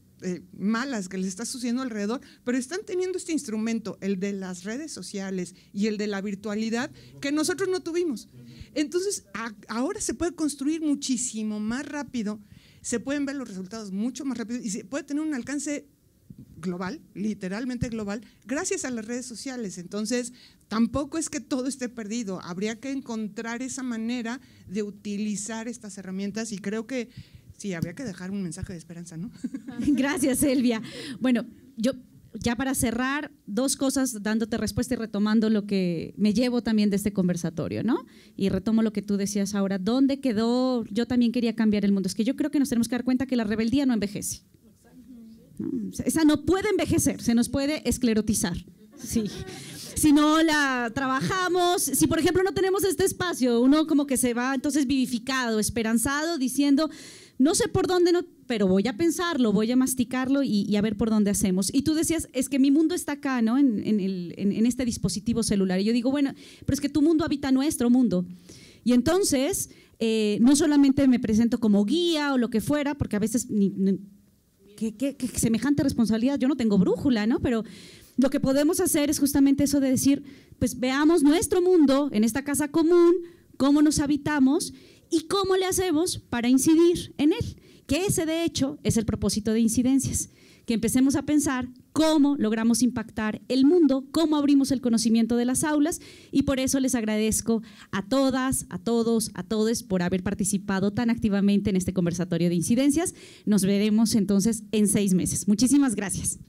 malas que les está sucediendo alrededor, pero están teniendo este instrumento, el de las redes sociales y el de la virtualidad, que nosotros no tuvimos. Entonces, ahora se puede construir muchísimo más rápido, se pueden ver los resultados mucho más rápido y se puede tener un alcance global, literalmente global, gracias a las redes sociales. Entonces, tampoco es que todo esté perdido, habría que encontrar esa manera de utilizar estas herramientas y creo que sí, habría que dejar un mensaje de esperanza, ¿no? [laughs] Gracias, Elvia. Bueno, yo ya para cerrar, dos cosas dándote respuesta y retomando lo que me llevo también de este conversatorio, ¿no? Y retomo lo que tú decías ahora, ¿dónde quedó? Yo también quería cambiar el mundo. Es que yo creo que nos tenemos que dar cuenta que la rebeldía no envejece. Esa no puede envejecer, se nos puede esclerotizar. Sí. Si no la trabajamos, si por ejemplo no tenemos este espacio, uno como que se va entonces vivificado, esperanzado, diciendo, no sé por dónde no pero voy a pensarlo, voy a masticarlo y, a ver por dónde hacemos. Y tú decías, es que mi mundo está acá, ¿no? En, este dispositivo celular. Y yo digo, bueno, pero es que tu mundo habita nuestro mundo. Y entonces, eh, no solamente me presento como guía o lo que fuera, porque a veces, ¿qué semejante responsabilidad, yo no tengo brújula, ¿no? Pero lo que podemos hacer es justamente eso de decir, pues veamos nuestro mundo en esta casa común, cómo nos habitamos y cómo le hacemos para incidir en él que ese de hecho es el propósito de incidencias, que empecemos a pensar cómo logramos impactar el mundo, cómo abrimos el conocimiento de las aulas y por eso les agradezco a todas, a todos, a todos por haber participado tan activamente en este conversatorio de incidencias. Nos veremos entonces en seis meses. Muchísimas gracias.